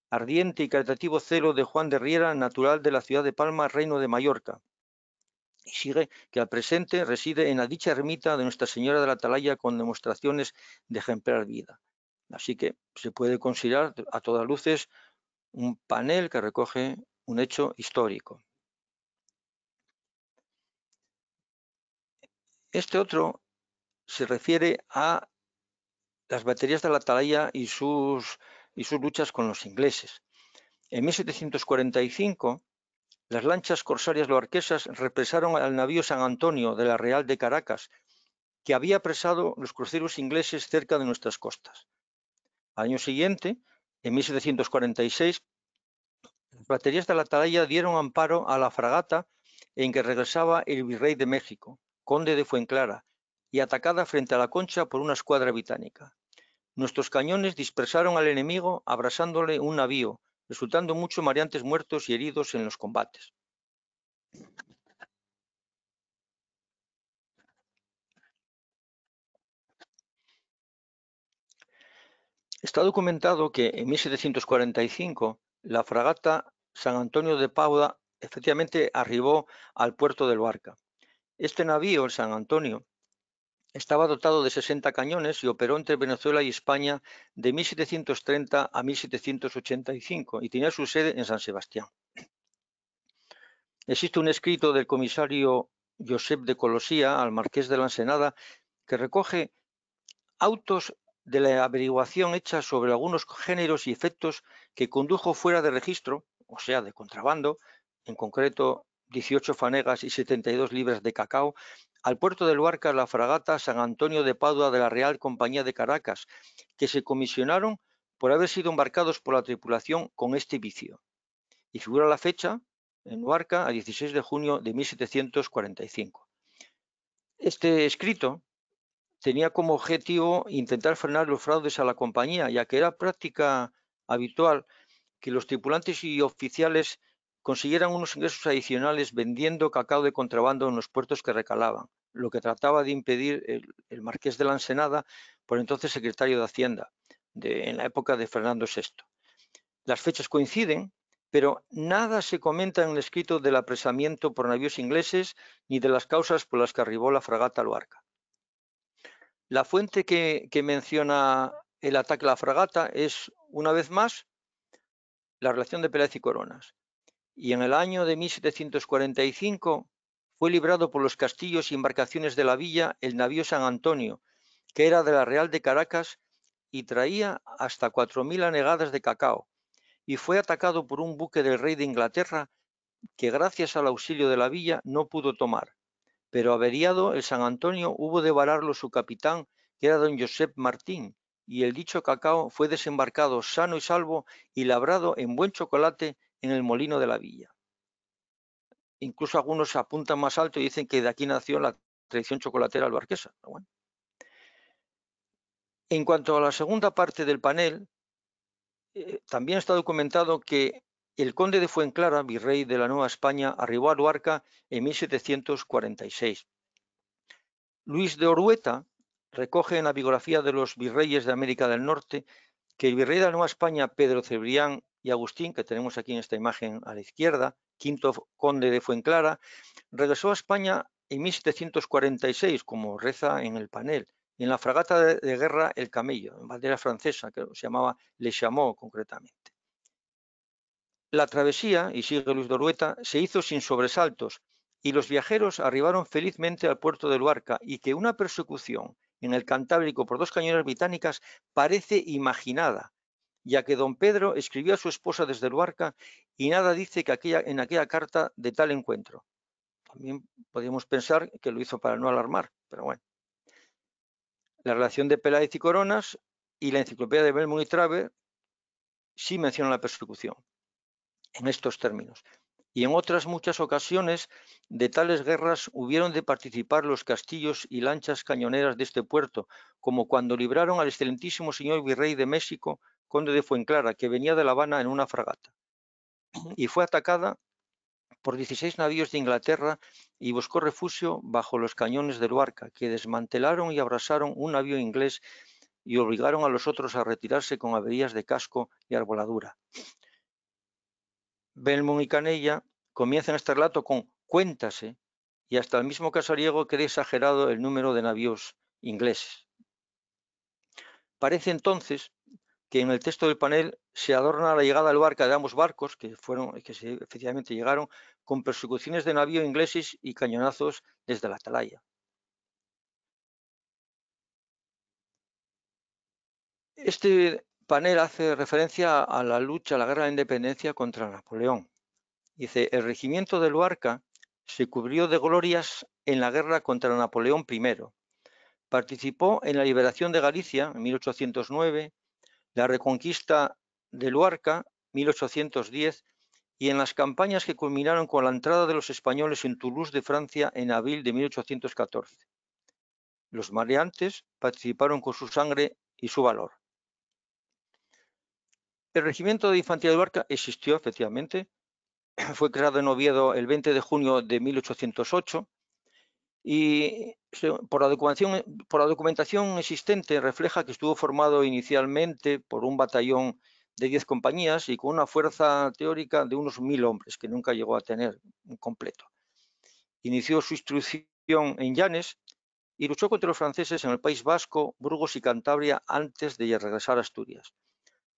ardiente y caritativo celo de Juan de Riera, natural de la ciudad de Palma, reino de Mallorca. Y sigue que al presente reside en la dicha ermita de Nuestra Señora de la Atalaya con demostraciones de ejemplar vida. Así que se puede considerar a todas luces un panel que recoge un hecho histórico. Este otro se refiere a las baterías de la Atalaya y sus, y sus luchas con los ingleses. En 1745, las lanchas corsarias loarquesas represaron al navío San Antonio de la Real de Caracas, que había apresado los cruceros ingleses cerca de nuestras costas. año siguiente, en 1746, las baterías de la Atalaya dieron amparo a la fragata en que regresaba el virrey de México, conde de Fuenclara, y atacada frente a la concha por una escuadra británica. Nuestros cañones dispersaron al enemigo abrasándole un navío, resultando muchos mareantes muertos y heridos en los combates. Está documentado que en 1745 la fragata San Antonio de Pauda efectivamente arribó al puerto del Barca. Este navío, el San Antonio, estaba dotado de 60 cañones y operó entre Venezuela y España de 1730 a 1785 y tenía su sede en San Sebastián. Existe un escrito del comisario Josep de Colosía al marqués de la Ensenada que recoge autos de la averiguación hecha sobre algunos géneros y efectos que condujo fuera de registro, o sea, de contrabando, en concreto 18 fanegas y 72 libras de cacao, al puerto de Luarca la fragata San Antonio de Padua de la Real Compañía de Caracas, que se comisionaron por haber sido embarcados por la tripulación con este vicio. Y figura la fecha en Luarca a 16 de junio de 1745. Este escrito tenía como objetivo intentar frenar los fraudes a la compañía, ya que era práctica habitual que los tripulantes y oficiales consiguieran unos ingresos adicionales vendiendo cacao de contrabando en los puertos que recalaban, lo que trataba de impedir el, marqués de la Ensenada, por entonces secretario de Hacienda, de, en la época de Fernando VI. Las fechas coinciden, pero nada se comenta en el escrito del apresamiento por navíos ingleses ni de las causas por las que arribó la fragata Luarca. La fuente que, que menciona el ataque a la fragata es, una vez más, la relación de Pérez y Coronas y en el año de 1745 fue librado por los castillos y embarcaciones de la villa el navío San Antonio, que era de la Real de Caracas y traía hasta 4.000 anegadas de cacao, y fue atacado por un buque del rey de Inglaterra que gracias al auxilio de la villa no pudo tomar. Pero averiado, el San Antonio hubo de vararlo su capitán, que era don Josep Martín, y el dicho cacao fue desembarcado sano y salvo y labrado en buen chocolate en el molino de la villa. Incluso algunos apuntan más alto y dicen que de aquí nació la tradición chocolatera albarquesa. En cuanto a la segunda parte del panel, eh, también está documentado que el conde de Fuenclara, virrey de la Nueva España, arribó a Luarca en 1746. Luis de Orueta recoge en la biografía de los virreyes de América del Norte que el virrey de la Nueva España, Pedro Cebrián y Agustín, que tenemos aquí en esta imagen a la izquierda, quinto conde de Fuenclara, regresó a España en 1746, como reza en el panel, en la fragata de, guerra El Camello, en bandera francesa, que se llamaba Le Chameau concretamente. La travesía, y sigue Luis Dorueta, se hizo sin sobresaltos y los viajeros arribaron felizmente al puerto de Luarca y que una persecución en el Cantábrico por dos cañones británicas parece imaginada, ya que don Pedro escribió a su esposa desde Luarca y nada dice que aquella, en aquella carta de tal encuentro. También podríamos pensar que lo hizo para no alarmar, pero bueno. La relación de Peláez y Coronas y la enciclopedia de Belmont y Traver sí mencionan la persecución en estos términos. Y en otras muchas ocasiones de tales guerras hubieron de participar los castillos y lanchas cañoneras de este puerto, como cuando libraron al excelentísimo señor virrey de México conde de Fuenclara, que venía de La Habana en una fragata, y fue atacada por 16 navíos de Inglaterra y buscó refugio bajo los cañones de Luarca, que desmantelaron y abrasaron un navío inglés y obligaron a los otros a retirarse con averías de casco y arboladura. Belmont y Canella comienzan este relato con cuéntase y hasta el mismo Casariego queda exagerado el número de navíos ingleses. Parece entonces que en el texto del panel se adorna la llegada al barca de ambos barcos, que fueron, eh, que se, efectivamente llegaron, con persecuciones de navío ingleses y cañonazos desde la atalaya. Este panel hace referencia a la lucha, a la guerra de independencia contra Napoleón. Dice, el regimiento de Luarca se cubrió de glorias en la guerra contra Napoleón I. Participó en la liberación de Galicia en 1809, la reconquista de Luarca, 1810, y en las campañas que culminaron con la entrada de los españoles en Toulouse de Francia en abril de 1814. Los maleantes participaron con su sangre y su valor. El regimiento de infantería de Luarca existió efectivamente, fue creado en Oviedo el 20 de junio de 1808 y por la, documentación existente refleja que estuvo formado inicialmente por un batallón de 10 compañías y con una fuerza teórica de unos mil hombres, que nunca llegó a tener completo. Inició su instrucción en Llanes y luchó contra los franceses en el País Vasco, Burgos y Cantabria antes de regresar a Asturias.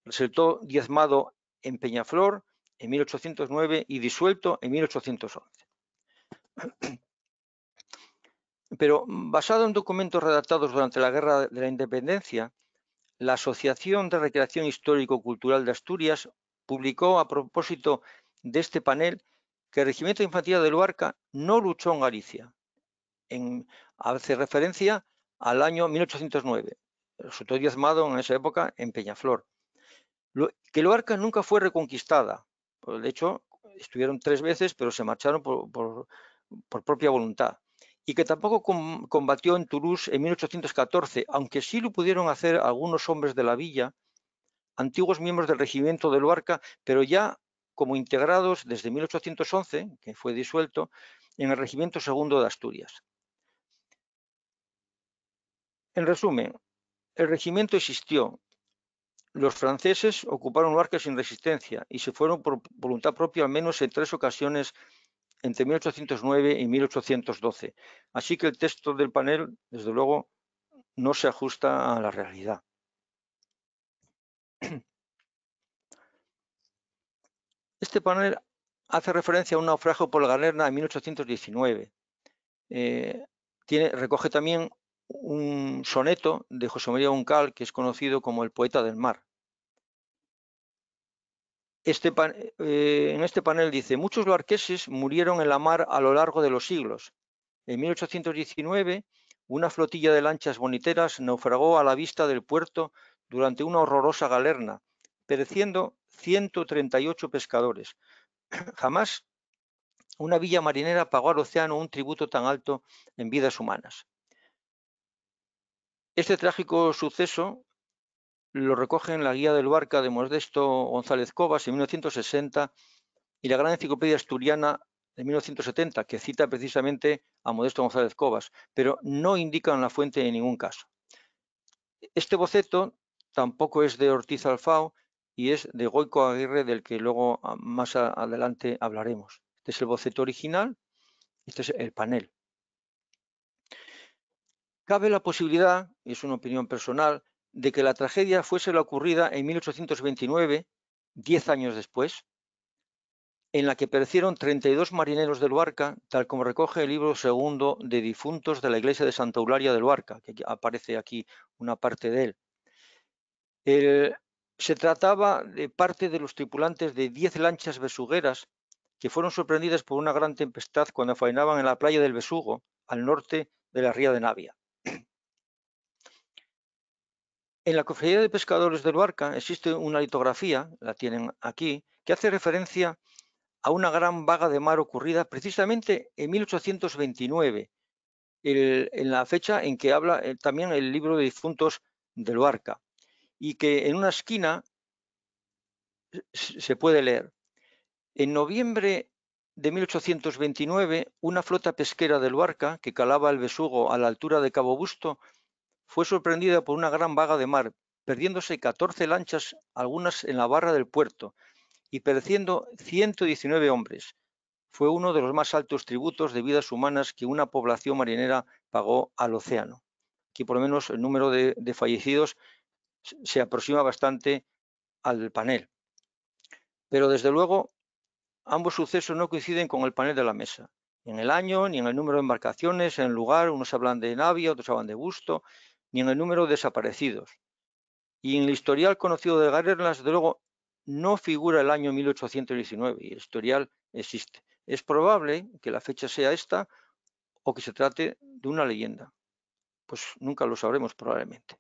Resultó diezmado en Peñaflor en 1809 y disuelto en 1811. Pero mm, basado en documentos redactados durante la Guerra de la Independencia, la Asociación de Recreación Histórico-Cultural de Asturias publicó a propósito de este panel que el Regimiento de Infantería de Luarca no luchó en Galicia. hace referencia al año 1809, resultó diezmado en esa época en Peñaflor. que Luarca nunca fue reconquistada. de hecho, estuvieron tres veces, pero se marcharon por propia voluntad y que tampoco combatió en Toulouse en 1814, aunque sí lo pudieron hacer algunos hombres de la villa, antiguos miembros del regimiento de Luarca, pero ya como integrados desde 1811, que fue disuelto, en el regimiento segundo de Asturias. En resumen, el regimiento existió, los franceses ocuparon Luarca sin resistencia y se fueron por voluntad propia al menos en tres ocasiones entre 1809 y 1812. Así que el texto del panel, desde luego, no se ajusta a la realidad. Este panel hace referencia a un naufragio por la Galerna en 1819. Eh, tiene, recoge también un soneto de José María Uncal, que es conocido como el poeta del mar. Este eh, en este panel dice, muchos barqueses murieron en la mar a lo largo de los siglos. En 1819, una flotilla de lanchas boniteras naufragó a la vista del puerto durante una horrorosa galerna, pereciendo 138 pescadores. Jamás una villa marinera pagó al océano un tributo tan alto en vidas humanas. Este trágico suceso lo recoge en la guía del Barca de Modesto González Cobas en 1960 y la Gran Enciclopedia Asturiana de 1970, que cita precisamente a Modesto González Cobas, pero no indican la fuente en ningún caso. Este boceto tampoco es de Ortiz Alfao y es de Goico Aguirre, del que luego ah, más adelante hablaremos. Este es el boceto original, este es el panel. Cabe la posibilidad, y es una opinión personal, de que la tragedia fuese la ocurrida en 1829, diez años después, en la que perecieron 32 marineros de Luarca, tal como recoge el libro segundo de difuntos de la iglesia de Santa Eularia de Luarca, que aparece aquí una parte de él. se trataba de parte de los tripulantes de 10 lanchas besugueras que fueron sorprendidas por una gran tempestad cuando faenaban en la playa del Besugo, al norte de la ría de Navia. En la Cofradía de Pescadores de Luarca existe una litografía, la tienen aquí, que hace referencia a una gran vaga de mar ocurrida precisamente en 1829, en la fecha en que habla eh, también el libro de difuntos de Luarca, y que en una esquina se puede leer. En noviembre de 1829, una flota pesquera de Luarca, que calaba el Besugo a la altura de Cabo Busto, fue sorprendida por una gran vaga de mar, perdiéndose 14 lanchas, algunas en la barra del puerto, y pereciendo 119 hombres. Fue uno de los más altos tributos de vidas humanas que una población marinera pagó al océano. Aquí por lo menos el número de, fallecidos se aproxima bastante al panel. Pero desde luego ambos sucesos no coinciden con el panel de la mesa. en el año, ni en el número de embarcaciones, en el lugar, unos hablan de navia, otros hablan de busto, ni en el número de desaparecidos. Y en el historial conocido de las de luego, no figura el año 1819 y el historial existe. Es probable que la fecha sea esta o que se trate de una leyenda. Pues nunca lo sabremos probablemente.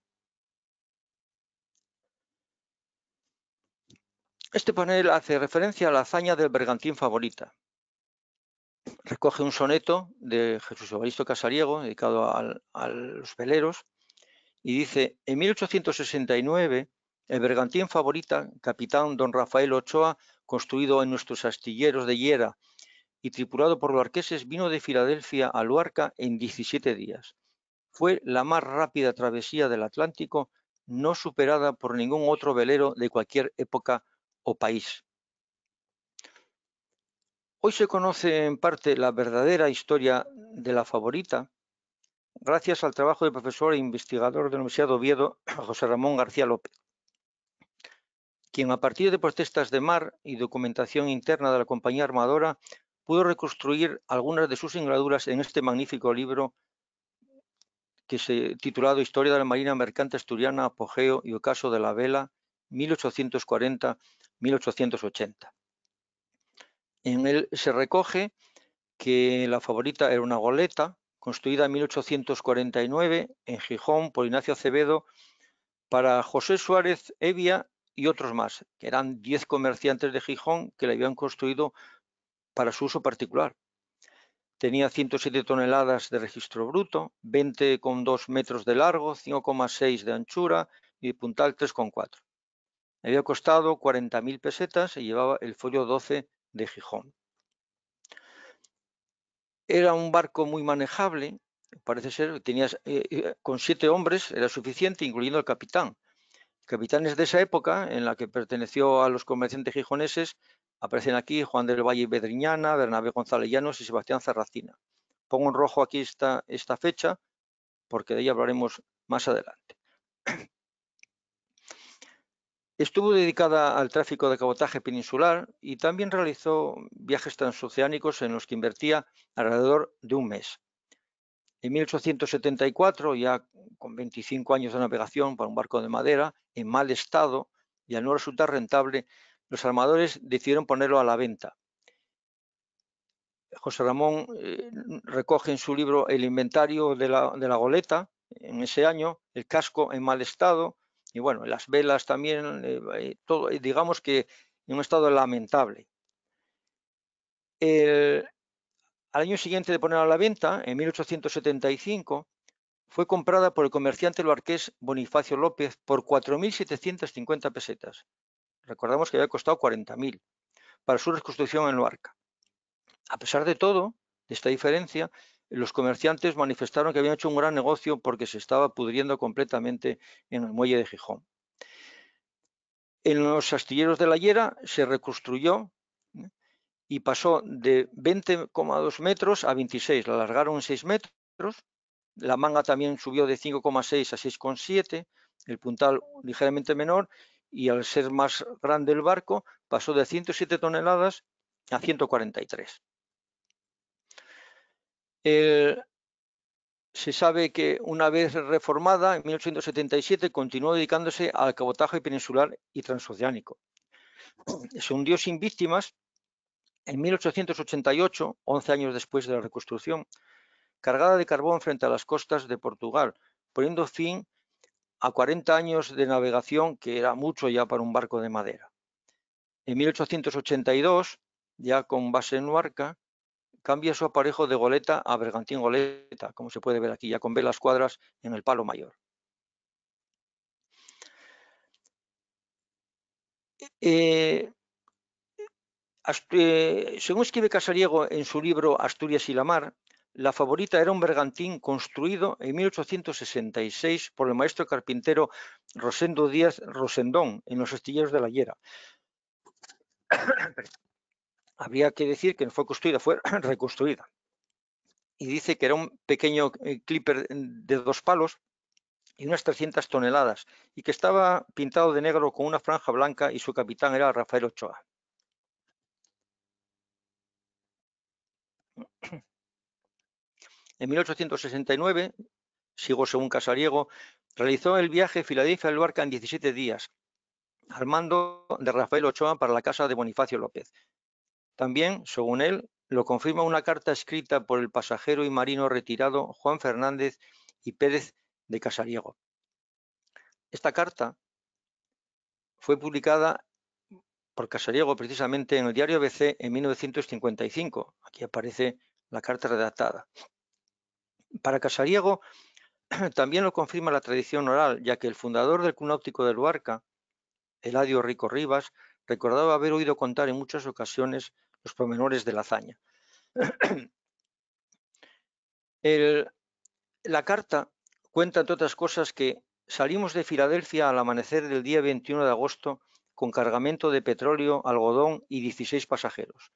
Este panel hace referencia a la hazaña del bergantín favorita. Recoge un soneto de Jesús Evaristo Casariego dedicado a los veleros y dice, en 1869, el bergantín favorita, capitán don Rafael Ochoa, construido en nuestros astilleros de Hiera y tripulado por arqueses, vino de Filadelfia a Luarca en 17 días. Fue la más rápida travesía del Atlántico, no superada por ningún otro velero de cualquier época o país. Hoy se conoce en parte la verdadera historia de la favorita, gracias al trabajo del profesor e investigador de la Universidad de Oviedo, José Ramón García López, quien a partir de protestas de mar y documentación interna de la compañía armadora pudo reconstruir algunas de sus engraduras en este magnífico libro que se titulado Historia de la Marina Mercante Asturiana, Apogeo y Ocaso de la Vela, 1840-1880. En él se recoge que la favorita era una goleta, construida en 1849 en Gijón por Ignacio Acevedo para José Suárez Evia y otros más, que eran 10 comerciantes de Gijón que la habían construido para su uso particular. Tenía 107 toneladas de registro bruto, 20,2 metros de largo, 5,6 de anchura y puntal 3,4. Había costado 40.000 pesetas y llevaba el folio 12 de Gijón. Era un barco muy manejable, parece ser, tenía eh, eh, con siete hombres era suficiente, incluyendo el capitán. Capitanes de esa época, en la que perteneció a los comerciantes gijoneses, aparecen aquí Juan del Valle Bedriñana, Bernabé González Llanos y Sebastián Zarracina. Pongo en rojo aquí esta fecha, porque de ella hablaremos más adelante. Estuvo dedicada al tráfico de cabotaje peninsular y también realizó viajes transoceánicos en los que invertía alrededor de un mes. En 1874, ya con 25 años de navegación para un barco de madera, en mal estado y al no resultar rentable, los armadores decidieron ponerlo a la venta. José Ramón eh, recoge en su libro el inventario de la goleta en ese año, el casco en mal estado, y bueno, las velas también, eh, eh, todo, eh, digamos que en un estado lamentable. El, al año siguiente de ponerla a la venta, en 1875, fue comprada por el comerciante loarqués Bonifacio López por 4.750 pesetas. Recordamos que había costado 40.000 para su reconstrucción en Luarca. A pesar de todo, de esta diferencia, los comerciantes manifestaron que habían hecho un gran negocio porque se estaba pudriendo completamente en el muelle de Gijón. En los astilleros de la Hiera se reconstruyó ¿eh? y pasó de 20,2 metros a 26, la alargaron 6 metros, la manga también subió de 5,6 a 6,7, el puntal ligeramente menor y al ser más grande el barco pasó de 107 toneladas a 143. Eh, se sabe que una vez reformada, en 1877 continuó dedicándose al cabotaje peninsular y transoceánico. Se hundió sin víctimas en 1888, 11 años después de la reconstrucción, cargada de carbón frente a las costas de Portugal, poniendo fin a 40 años de navegación, que era mucho ya para un barco de madera. En 1882, ya con base en Huarca, cambia su aparejo de goleta a bergantín goleta, como se puede ver aquí, ya con velas cuadras en el palo mayor. Eh, eh, según escribe Casariego en su libro Asturias y la mar, la favorita era un bergantín construido en 1866 por el maestro carpintero Rosendo Díaz Rosendón en los astilleros de la Hiera. habría que decir que no fue construida, fue reconstruida. Y dice que era un pequeño eh, clipper eh, de dos palos y unas 300 toneladas y que estaba pintado de negro con una franja blanca y su capitán era Rafael Ochoa. En 1869, sigo según Casariego, realizó el viaje filadelfia Barca en 17 días, al mando de Rafael Ochoa para la casa de Bonifacio López. También, según él, lo confirma una carta escrita por el pasajero y marino retirado Juan Fernández y Pérez de Casariego. Esta carta fue publicada por Casariego precisamente en el diario BC en 1955. Aquí aparece la carta redactada. Para Casariego también lo confirma la tradición oral, ya que el fundador del Cunóptico de Luarca, Eladio Rico Rivas, recordaba haber oído contar en muchas ocasiones los pormenores de la hazaña. la carta cuenta, entre otras cosas, que salimos de Filadelfia al amanecer del día 21 de agosto con cargamento de petróleo, algodón y 16 pasajeros.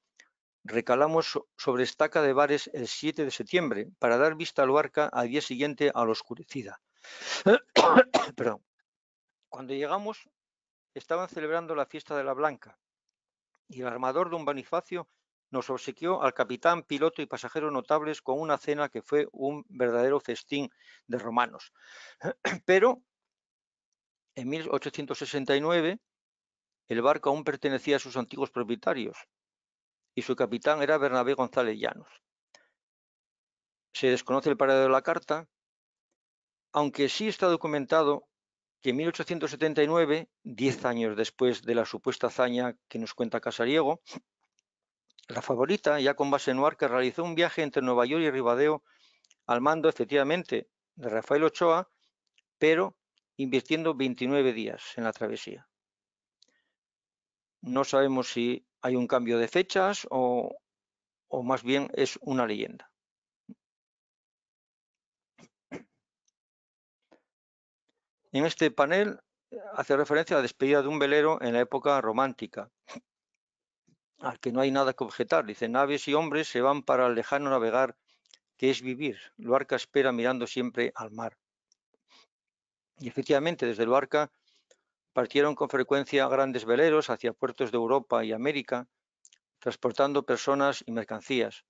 Recalamos sobre estaca de bares el 7 de septiembre para dar vista al barca al día siguiente a la oscurecida. Perdón. Cuando llegamos estaban celebrando la fiesta de la Blanca, y el armador don Bonifacio nos obsequió al capitán, piloto y pasajeros notables con una cena que fue un verdadero festín de romanos. Pero en 1869 el barco aún pertenecía a sus antiguos propietarios y su capitán era Bernabé González Llanos. Se desconoce el paradero de la carta, aunque sí está documentado que en 1879, 10 años después de la supuesta hazaña que nos cuenta Casariego, la favorita, ya con base en que realizó un viaje entre Nueva York y Ribadeo al mando, efectivamente, de Rafael Ochoa, pero invirtiendo 29 días en la travesía. No sabemos si hay un cambio de fechas o más bien es una leyenda. En este panel eh, hace referencia a la despedida de un velero en la época romántica, al que no hay nada que objetar. Dice, naves y hombres se van para el lejano navegar, que es vivir. Luarca espera mirando siempre al mar. Y efectivamente, desde Luarca partieron con frecuencia grandes veleros hacia puertos de Europa y América, transportando personas y mercancías.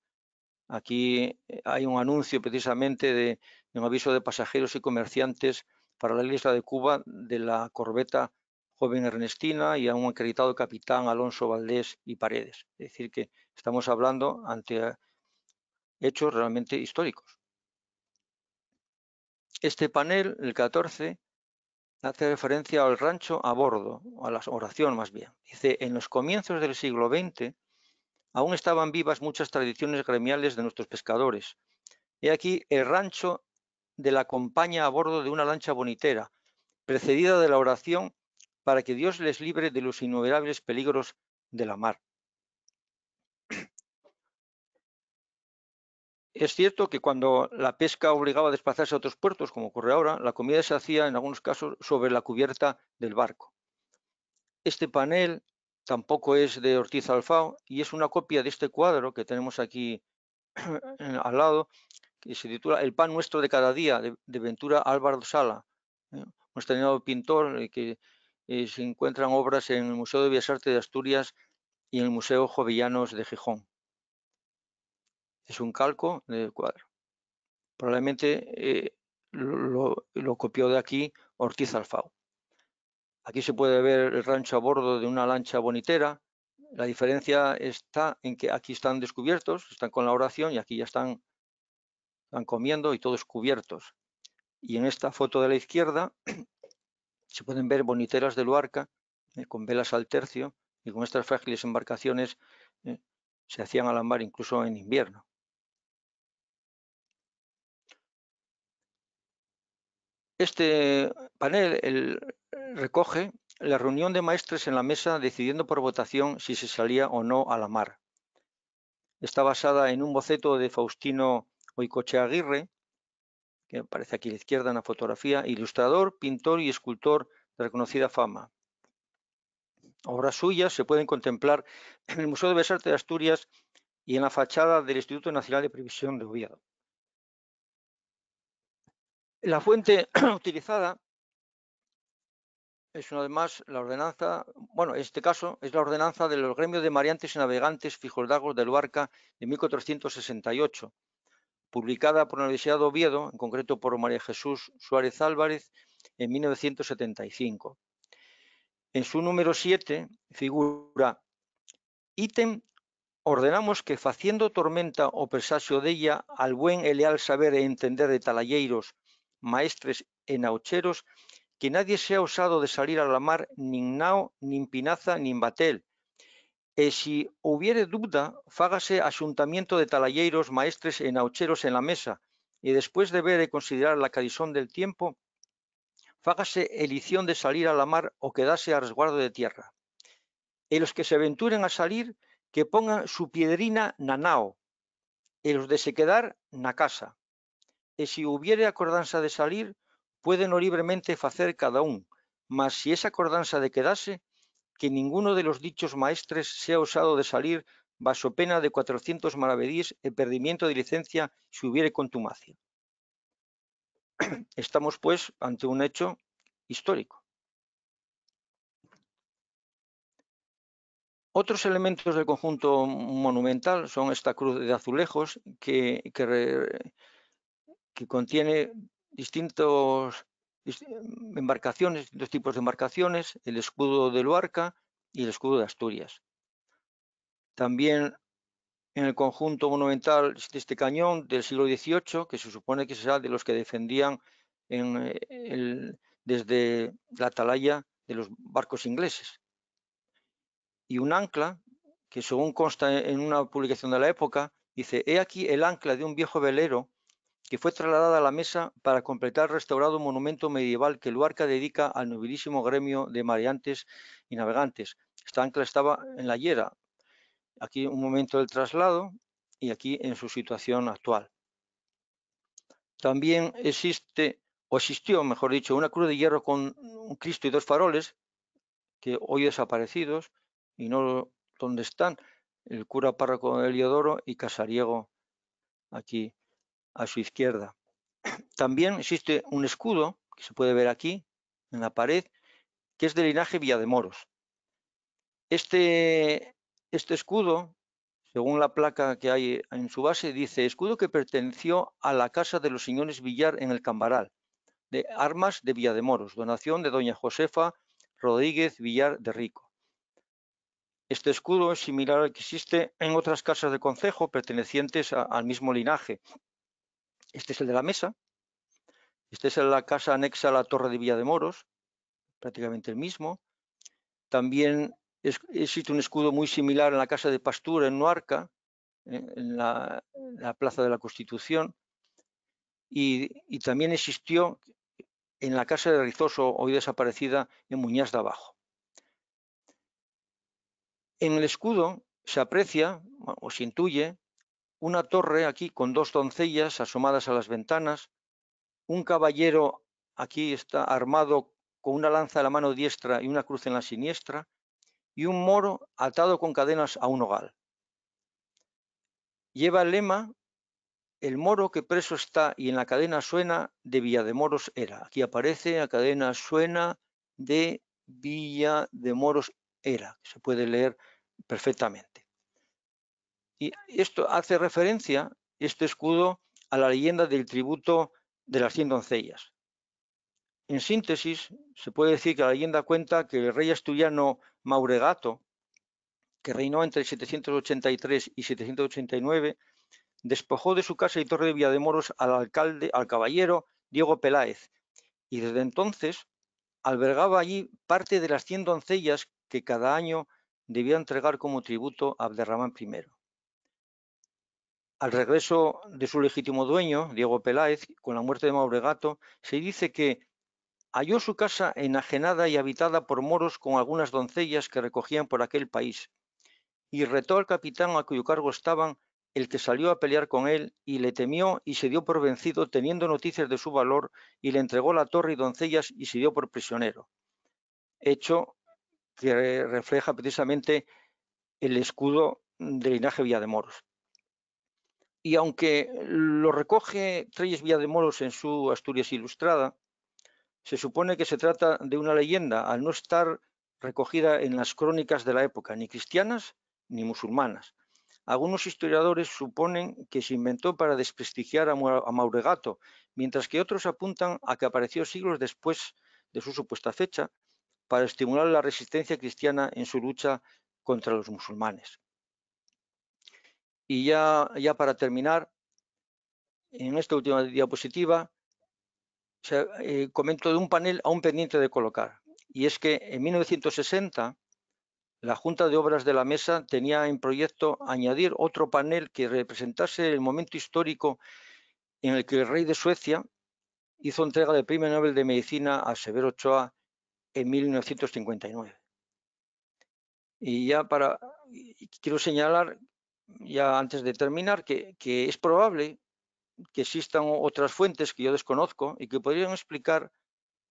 Aquí eh, hay un anuncio precisamente de, de un aviso de pasajeros y comerciantes para la isla de Cuba de la corbeta joven Ernestina y a un acreditado capitán Alonso Valdés y Paredes. Es decir, que estamos hablando ante eh, hechos realmente históricos. Este panel, el 14, hace referencia al rancho a bordo, a la oración más bien. Dice, en los comienzos del siglo XX aún estaban vivas muchas tradiciones gremiales de nuestros pescadores. y aquí el rancho de la compañía a bordo de una lancha bonitera, precedida de la oración para que Dios les libre de los innumerables peligros de la mar. Es cierto que cuando la pesca obligaba a desplazarse a otros puertos, como ocurre ahora, la comida se hacía en algunos casos sobre la cubierta del barco. Este panel tampoco es de Ortiz Alfao y es una copia de este cuadro que tenemos aquí al lado, y se titula El pan nuestro de cada día, de, Ventura Álvaro Sala, un ¿eh? extraordinario pintor eh, que eh, se encuentran obras en el Museo de Bellas Artes de Asturias y en el Museo Jovellanos de Gijón. Es un calco del cuadro. Probablemente lo, copió de aquí Ortiz Alfao. Aquí se puede ver el rancho a bordo de una lancha bonitera. La diferencia está en que aquí están descubiertos, están con la oración y aquí ya están están comiendo y todos cubiertos. Y en esta foto de la izquierda se pueden ver boniteras de Luarca eh, con velas al tercio y con estas frágiles embarcaciones eh, se hacían a la mar incluso en invierno. Este panel recoge la reunión de maestres en la mesa decidiendo por votación si se salía o no a la mar. Está basada en un boceto de Faustino Coche Aguirre, que aparece aquí a la izquierda en la fotografía, ilustrador, pintor y escultor de reconocida fama. Obras suyas se pueden contemplar en el Museo de Bellas Artes de Asturias y en la fachada del Instituto Nacional de Previsión de Oviedo. La fuente utilizada es una además la ordenanza, bueno, en este caso es la ordenanza de los gremios de Mariantes y navegantes Fijoldagos de Luarca de 1468, publicada por la Universidad de Oviedo, en concreto por María Jesús Suárez Álvarez, en 1975. En su número 7 figura ítem ordenamos que faciendo tormenta o presasio ella al buen y leal saber e entender de talalleiros, maestres en aucheros, que nadie sea osado de salir a la mar ni nao, ni pinaza, ni batel, eh, si hubiere duda, fágase asuntamiento de talalleiros, maestres en naucheros en la mesa, y después de ver y considerar la carizón del tiempo, fágase elición de salir a la mar o quedarse a resguardo de tierra. En los que se aventuren a salir, que pongan su piedrina na nao, e los de se quedar na casa. Y e si hubiere acordanza de salir, pueden o libremente facer cada uno; mas si esa acordanza de quedarse, que ninguno de los dichos maestres sea osado de salir bajo pena de 400 maravedís el perdimiento de licencia si hubiere contumacia. Estamos, pues, ante un hecho histórico. Otros elementos del conjunto monumental son esta cruz de azulejos que, que contiene distintos embarcaciones, dos tipos de embarcaciones, el escudo de Luarca y el escudo de Asturias. También en el conjunto monumental de este cañón del siglo XVIII, que se supone que será de los que defendían eh, desde la atalaya de los barcos ingleses. Y un ancla, que según consta en una publicación de la época, dice, he aquí el ancla de un viejo velero que fue trasladada a la mesa para completar el restaurado monumento medieval que Luarca dedica al nobilísimo gremio de mareantes y navegantes. Esta ancla estaba en la hiera. Aquí un momento del traslado y aquí en su situación actual. También existe, o existió, mejor dicho, una cruz de hierro con un Cristo y dos faroles, que hoy desaparecidos, y no donde están, el cura párroco Eliodoro y Casariego aquí a su izquierda. También existe un escudo, que se puede ver aquí en la pared, que es de linaje Villademoros. Este, este escudo, según la placa que hay en su base, dice escudo que perteneció a la casa de los señores Villar en el Cambaral, de armas de Villademoros, donación de doña Josefa Rodríguez Villar de Rico. Este escudo es similar al que existe en otras casas de concejo pertenecientes al mismo linaje, este es el de la mesa. Este es la casa anexa a la Torre de Villa de Moros, prácticamente el mismo. También existe un escudo muy similar en la Casa de Pastura, en Noarca, en la, Plaza de la Constitución. Y, y, también existió en la Casa de Rizoso, hoy desaparecida, en Muñaz de Abajo. En el escudo se aprecia o se intuye una torre aquí con dos doncellas asomadas a las ventanas, un caballero aquí está armado con una lanza en la mano diestra y una cruz en la siniestra, y un moro atado con cadenas a un hogal. Lleva el lema, el moro que preso está y en la cadena suena de Villa de Moros era. Aquí aparece la cadena suena de Villa de Moros era, se puede leer perfectamente. Y esto hace referencia, este escudo, a la leyenda del tributo de las 100 doncellas. En síntesis, se puede decir que la leyenda cuenta que el rey asturiano Mauregato, que reinó entre 783 y 789, despojó de su casa y torre de Villademoros al alcalde, al caballero Diego Peláez, y desde entonces albergaba allí parte de las 100 doncellas que cada año debía entregar como tributo a Abderramán I. Al regreso de su legítimo dueño, Diego Peláez, con la muerte de Mauregato, se dice que halló su casa enajenada y habitada por moros con algunas doncellas que recogían por aquel país, y retó al capitán a cuyo cargo estaban, el que salió a pelear con él, y le temió y se dio por vencido, teniendo noticias de su valor, y le entregó la torre y doncellas y se dio por prisionero. Hecho que refleja precisamente el escudo del linaje Villa de Moros. Y aunque lo recoge Treyes Villademolos en su Asturias Ilustrada, se supone que se trata de una leyenda al no estar recogida en las crónicas de la época, ni cristianas ni musulmanas. Algunos historiadores suponen que se inventó para desprestigiar a Mauregato, mientras que otros apuntan a que apareció siglos después de su supuesta fecha para estimular la resistencia cristiana en su lucha contra los musulmanes. Y ya, para terminar, en esta última diapositiva, eh, comento de un panel aún pendiente de colocar. Y es que en 1960 la Junta de Obras de la Mesa tenía en proyecto añadir otro panel que representase el momento histórico en el que el rey de Suecia hizo entrega del Premio Nobel de Medicina a Severo Ochoa en 1959. Y ya para quiero señalar ya antes de terminar, que, es probable que existan otras fuentes que yo desconozco y que podrían explicar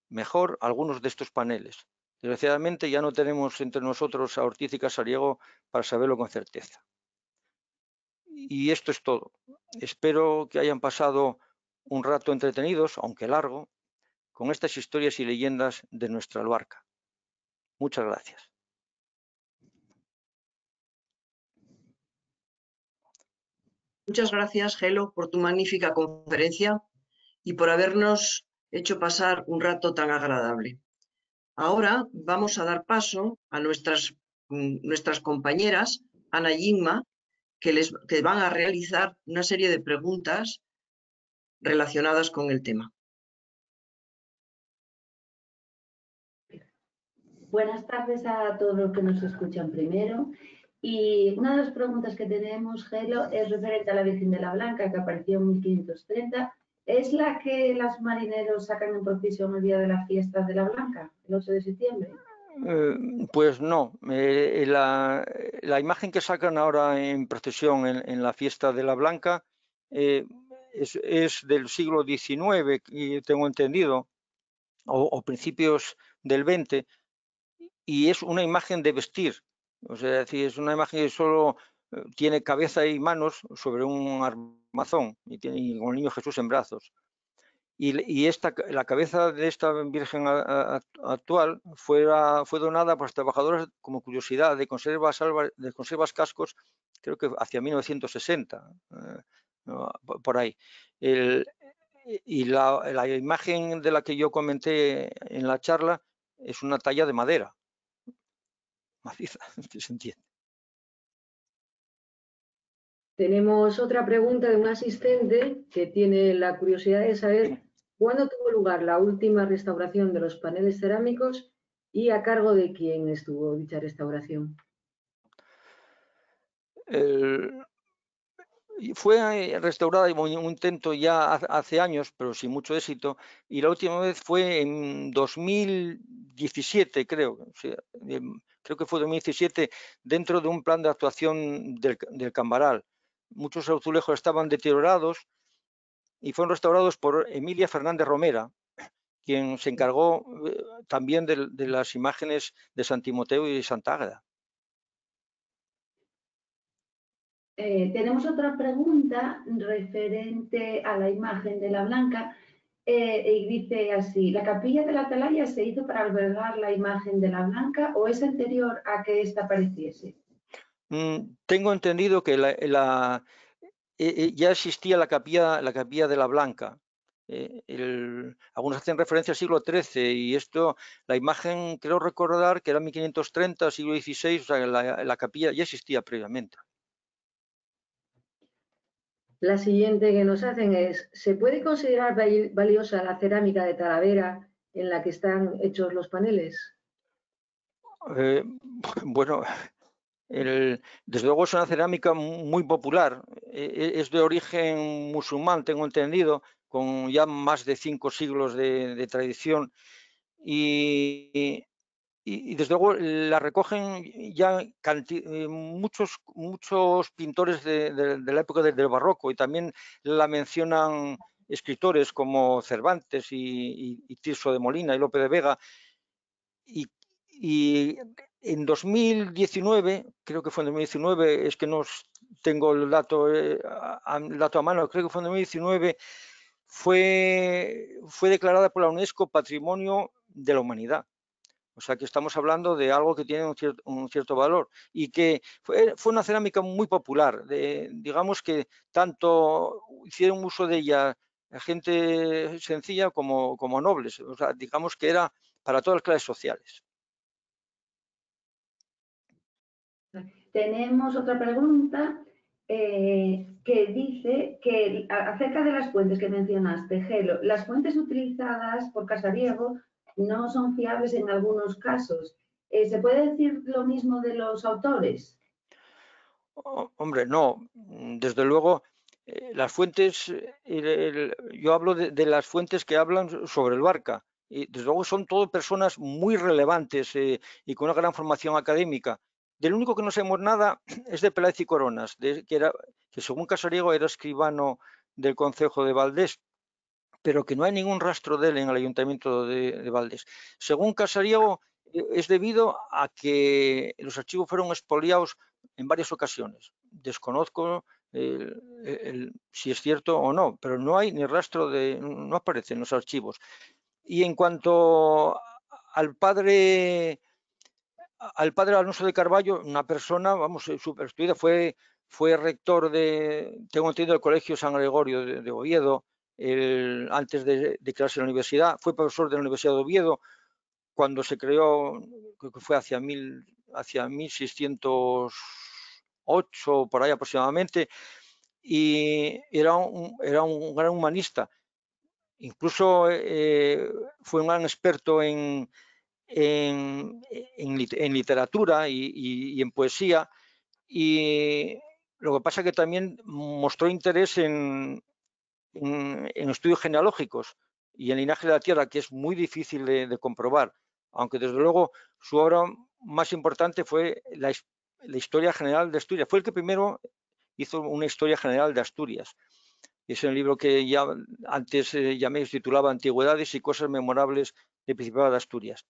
mejor algunos de estos paneles. Desgraciadamente ya no tenemos entre nosotros a Ortiz y Casariego para saberlo con certeza. Y esto es todo. Espero que hayan pasado un rato entretenidos, aunque largo, con estas historias y leyendas de nuestra albarca. Muchas gracias. Muchas gracias, Gelo, por tu magnífica conferencia y por habernos hecho pasar un rato tan agradable. Ahora vamos a dar paso a nuestras, mm, compañeras, Ana Yigma, que, les, que van a realizar una serie de preguntas relacionadas con el tema. Buenas tardes a todos los que nos escuchan primero. Y una de las preguntas que tenemos, Gelo, es referente a la Virgen de la Blanca, que apareció en 1530. ¿Es la que los marineros sacan en procesión el día de las fiestas de la Blanca, el 8 de septiembre? Eh, pues no, eh, la, imagen que sacan ahora en procesión en, la fiesta de la Blanca eh, es, del siglo XIX, tengo entendido, o, o principios del XX, y es una imagen de vestir, es decir, es una imagen que solo eh, tiene cabeza y manos sobre un armazón y tiene un el niño Jesús en brazos. Y, esta, la cabeza de esta Virgen actual ah, fue, donada por los trabajadores como curiosidad de conservas, de conservas cascos, creo que hacia 1960, eh, por ahí. y la imagen de la que yo comenté en la charla es una talla de madera, maciza, se entiende. Tenemos otra pregunta de un asistente que tiene la curiosidad de saber cuándo tuvo lugar la última restauración de los paneles cerámicos y a cargo de quién estuvo dicha restauración. fue eh, restaurada un intento ya hace años, pero sin mucho éxito, y la última vez fue en 2017, creo creo que fue 2017, dentro de un plan de actuación del, Cambaral. Muchos azulejos estaban deteriorados y fueron restaurados por Emilia Fernández Romera, quien se encargó eh, también de, las imágenes de San Timoteo y de Santa eh, tenemos otra pregunta referente a la imagen de la blanca eh, y dice así, ¿la capilla de la atalaya se hizo para albergar la imagen de la Blanca o es anterior a que ésta apareciese? Mm, tengo entendido que la, eh, eh, ya existía la capilla, la capilla de la Blanca. algunos hacen referencia al siglo XIII y esto, la imagen, creo recordar que era 1530, siglo XVI, o sea, la capilla ya existía previamente. La siguiente que nos hacen es, ¿se puede considerar valiosa la cerámica de Talavera en la que están hechos los paneles? Eh, bueno, desde luego es una cerámica muy popular, e, e, es de origen musulmán, tengo entendido, con ya más de cinco siglos de, de tradición y, y, desde luego la recogen ya eh, muchos, muchos pintores de, la época del, barroco y también la mencionan escritores como Cervantes y, Tirso de Molina y Lope de Vega. Y, en 2019, creo que fue en 2019, es que no tengo el dato, eh, a, dato mano, creo que fue en 2019, fue, fue declarada por la UNESCO Patrimonio de la Humanidad. O sea que estamos hablando de algo que tiene un cierto, valor y que fue, una cerámica muy popular. digamos que tanto hicieron uso de ella gente sencilla como, como nobles. O sea, digamos que era para todas las clases sociales. Tenemos otra pregunta eh, que dice que acerca de las fuentes que mencionaste, Gelo, las fuentes utilizadas por Casariego no son fiables en algunos casos. Eh, ¿Se puede decir lo mismo de los autores? hombre, no. Desde luego, eh, las fuentes, eh, yo hablo de, las fuentes que hablan sobre el Barca. Y desde luego son todas personas muy relevantes y con una gran formación académica. Del único que no sabemos nada es de Peláez y Coronas, que, era, que según Casariego era escribano del Consejo de Valdés, pero que no hay ningún rastro de él en el ayuntamiento de, valdes Valdés. Según Casariego, eh, es debido a que los archivos fueron expoliados en varias ocasiones. Desconozco eh, si es cierto o no, pero no hay ni rastro de, no aparecen los archivos. Y en cuanto al padre, al padre Alonso de Carballo, una persona, vamos, eh, superestuida, fue, fue rector de, tengo entendido, del Colegio San Gregorio de Oviedo, antes de, de, crearse la universidad, fue profesor de la Universidad de Oviedo cuando se creó, creo que fue hacia, hacia 1608, por ahí aproximadamente, y era un, era un gran humanista. Incluso eh, fue un gran experto en, en, literatura y, y en poesía, y lo que pasa que también mostró interés en, Mm, en, estudios genealógicos y en linaje de la tierra, que es muy difícil de, comprobar, aunque desde luego su obra más importante fue la, historia general de Asturias. Fue el que primero hizo una historia general de Asturias. Es un libro que ya antes eh, ya llamé, titulaba Antigüedades y cosas memorables de Principado de Asturias.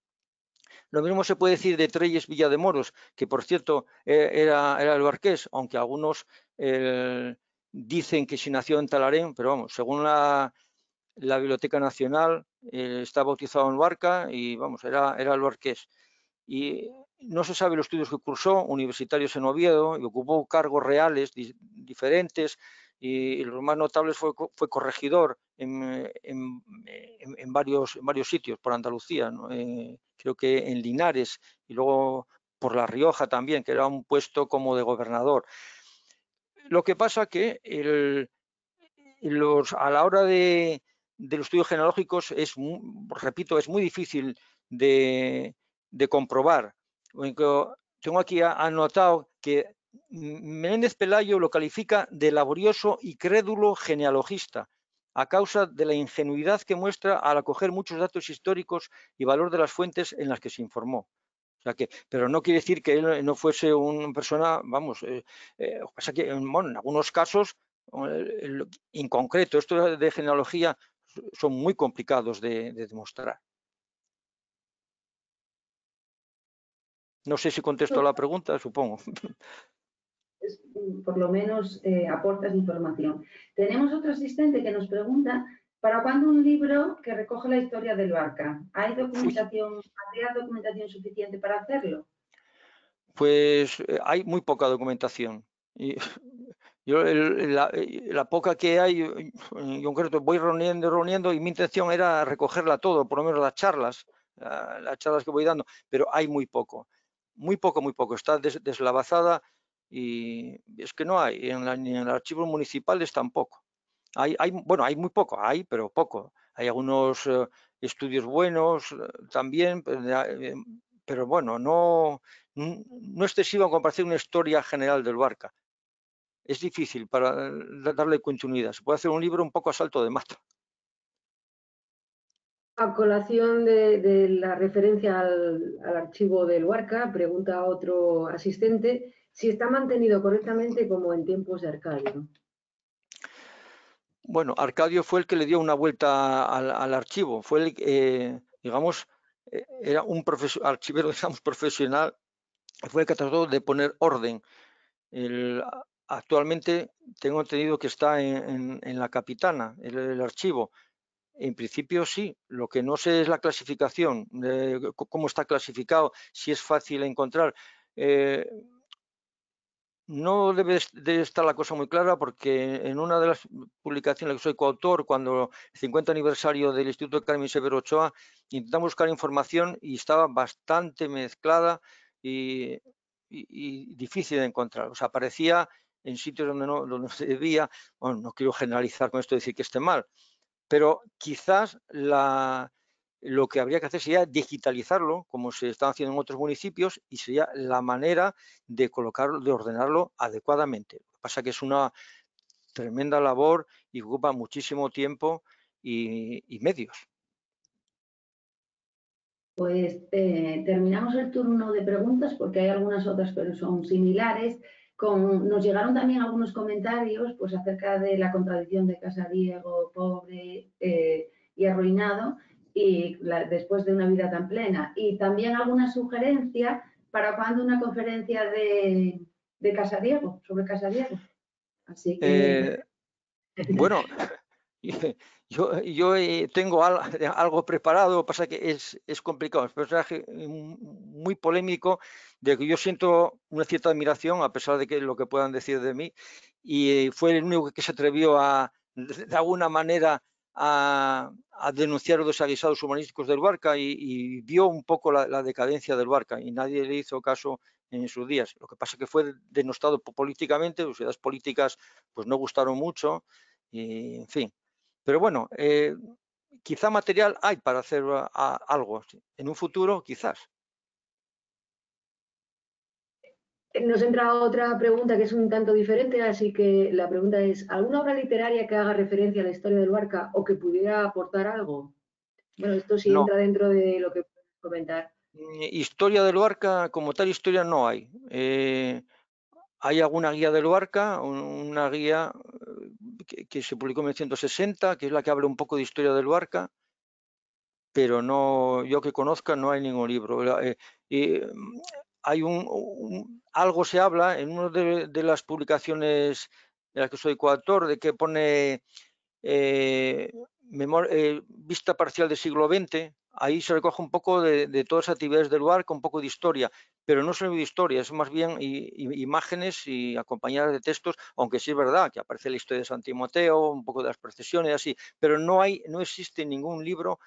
Lo mismo se puede decir de Treyes Villa de Moros, que por cierto eh, era, el barqués, aunque algunos dicen que si nació en Talarén, pero vamos, según la, la Biblioteca Nacional, eh, está bautizado en Barca y vamos, era, era luarqués. Y no se sabe los estudios que cursó, universitarios en Oviedo, y ocupó cargos reales diferentes, y, los más notables fue, fue corregidor en, en, varios, varios, sitios, por Andalucía, eh, creo que en Linares, y luego por La Rioja también, que era un puesto como de gobernador. Lo que pasa que los, a la hora de, los estudios genealógicos es, repito, es muy difícil de, de comprobar. Tengo aquí anotado que Menéndez Pelayo lo califica de laborioso y crédulo genealogista a causa de la ingenuidad que muestra al acoger muchos datos históricos y valor de las fuentes en las que se informó pero no quiere decir que no fuese una persona, vamos, eh, eh, pasa que en algunos casos, eh, en concreto, esto de genealogía son muy complicados de, demostrar. No sé si contesto la pregunta, supongo. Por lo menos aportas información. Tenemos otro asistente que nos pregunta ¿Para cuándo un libro que recoge la historia del barca? ¿Hay documentación, documentación suficiente para hacerlo? Pues eh, hay muy poca documentación. yo, eh, la, poca que hay, en concreto, voy reuniendo, y reuniendo y mi intención era recogerla todo, por lo menos las charlas, las charlas que voy dando, pero hay muy poco, muy poco, muy poco. Está deslavazada y es que no hay, en ni en los archivos municipales tampoco. Hay, bueno, hay muy poco, hay, pero poco. Hay algunos eh, estudios buenos eh, también, pues, ah, eh, pero bueno, no, no excesivo en una historia general del Barca. Es difícil para darle continuidad. Se puede hacer un libro un poco a salto de mata. A colación de, la referencia al, archivo del Huarca, pregunta otro asistente si está mantenido correctamente como en tiempos de Arcadio. Bueno, Arcadio fue el que le dio una vuelta al, archivo, fue el, eh, digamos, eh, era un archivero, digamos, profesional, fue el que trató de poner orden. actualmente tengo entendido que está en, la capitana, el, archivo. En principio sí, lo que no sé es la clasificación, eh, cómo está clasificado, si es fácil encontrar. Eh, no debe estar la cosa muy clara porque en una de las publicaciones en que soy coautor, cuando el 50 aniversario del Instituto de Carmen Severo Ochoa, intentamos buscar información y estaba bastante mezclada y, difícil de encontrar. O sea, aparecía en sitios donde no, se debía, bueno, no quiero generalizar con esto decir que esté mal, pero quizás la, lo que habría que hacer sería digitalizarlo, como se está haciendo en otros municipios, y sería la manera de colocarlo, de ordenarlo adecuadamente. Lo que pasa que es una tremenda labor y ocupa muchísimo tiempo y, medios. Pues eh, terminamos el turno de preguntas porque hay algunas otras pero son similares. nos llegaron también algunos comentarios pues, acerca de la contradicción de Casa Diego, pobre eh, y arruinado y después de una vida tan plena. Y también alguna sugerencia para cuando una conferencia de, de Diego, sobre Casariego. Así que... Eh, bueno, yo, eh, tengo algo preparado, pasa que es, es complicado, es un personaje muy polémico, de que yo siento una cierta admiración a pesar de que lo que puedan decir de mí, y fue el único que se atrevió a, de alguna manera, a, denunciar los desaguisados humanísticos del Barca y, vio un poco la, decadencia del Barca y nadie le hizo caso en sus días. Lo que pasa que fue denostado políticamente, las ideas políticas pues no gustaron mucho y en fin. Pero bueno, eh, quizá material hay para hacer algo en un futuro, quizás. Nos entra otra pregunta que es un tanto diferente, así que la pregunta es, ¿alguna obra literaria que haga referencia a la historia del Barca o que pudiera aportar algo? Bueno, esto sí entra dentro de lo que puedes comentar. Eh, historia del Barca, como tal historia no hay. Eh, hay alguna guía del Barca, una guía eh, que, se publicó en 1960, que es la que habla un poco de historia del Barca, pero no, yo que conozca no hay ningún libro hay un, algo se habla en una de, las publicaciones de las que soy coautor, de que pone eh, eh, vista parcial del siglo XX, ahí se recoge un poco de, todas las actividades del lugar con un poco de historia, pero no solo de historia, es más bien imágenes y acompañadas de textos, aunque sí es verdad que aparece la historia de San Timoteo, un poco de las procesiones y así, pero no, hay, no existe ningún libro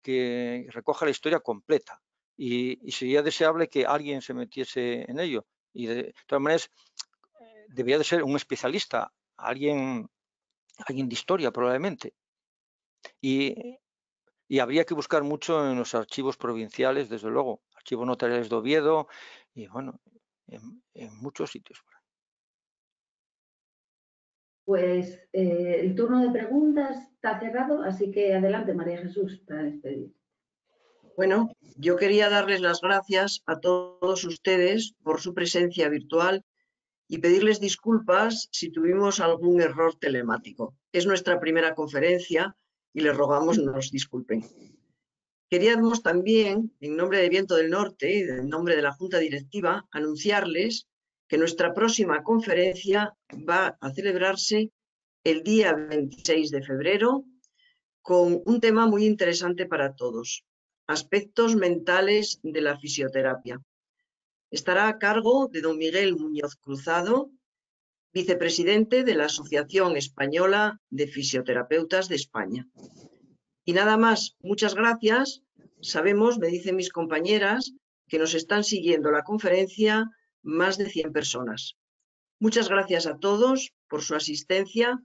que recoja la historia completa y, sería deseable que alguien se metiese en ello. Y de, todas maneras, eh, debería de ser un especialista, alguien, alguien de historia probablemente. Y, habría que buscar mucho en los archivos provinciales, desde luego, archivos notariales de Oviedo y bueno, en, muchos sitios. Pues eh, el turno de preguntas está cerrado, así que adelante María Jesús para despedir. Bueno, yo quería darles las gracias a todos ustedes por su presencia virtual y pedirles disculpas si tuvimos algún error telemático. Es nuestra primera conferencia y les rogamos nos disculpen. Queríamos también, en nombre de Viento del Norte y en nombre de la Junta Directiva, anunciarles que nuestra próxima conferencia va a celebrarse el día 26 de febrero con un tema muy interesante para todos. Aspectos mentales de la fisioterapia. Estará a cargo de don Miguel Muñoz Cruzado, vicepresidente de la Asociación Española de Fisioterapeutas de España. Y nada más, muchas gracias. Sabemos, me dicen mis compañeras, que nos están siguiendo la conferencia más de 100 personas. Muchas gracias a todos por su asistencia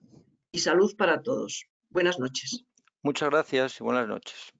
y salud para todos. Buenas noches. Muchas gracias y buenas noches.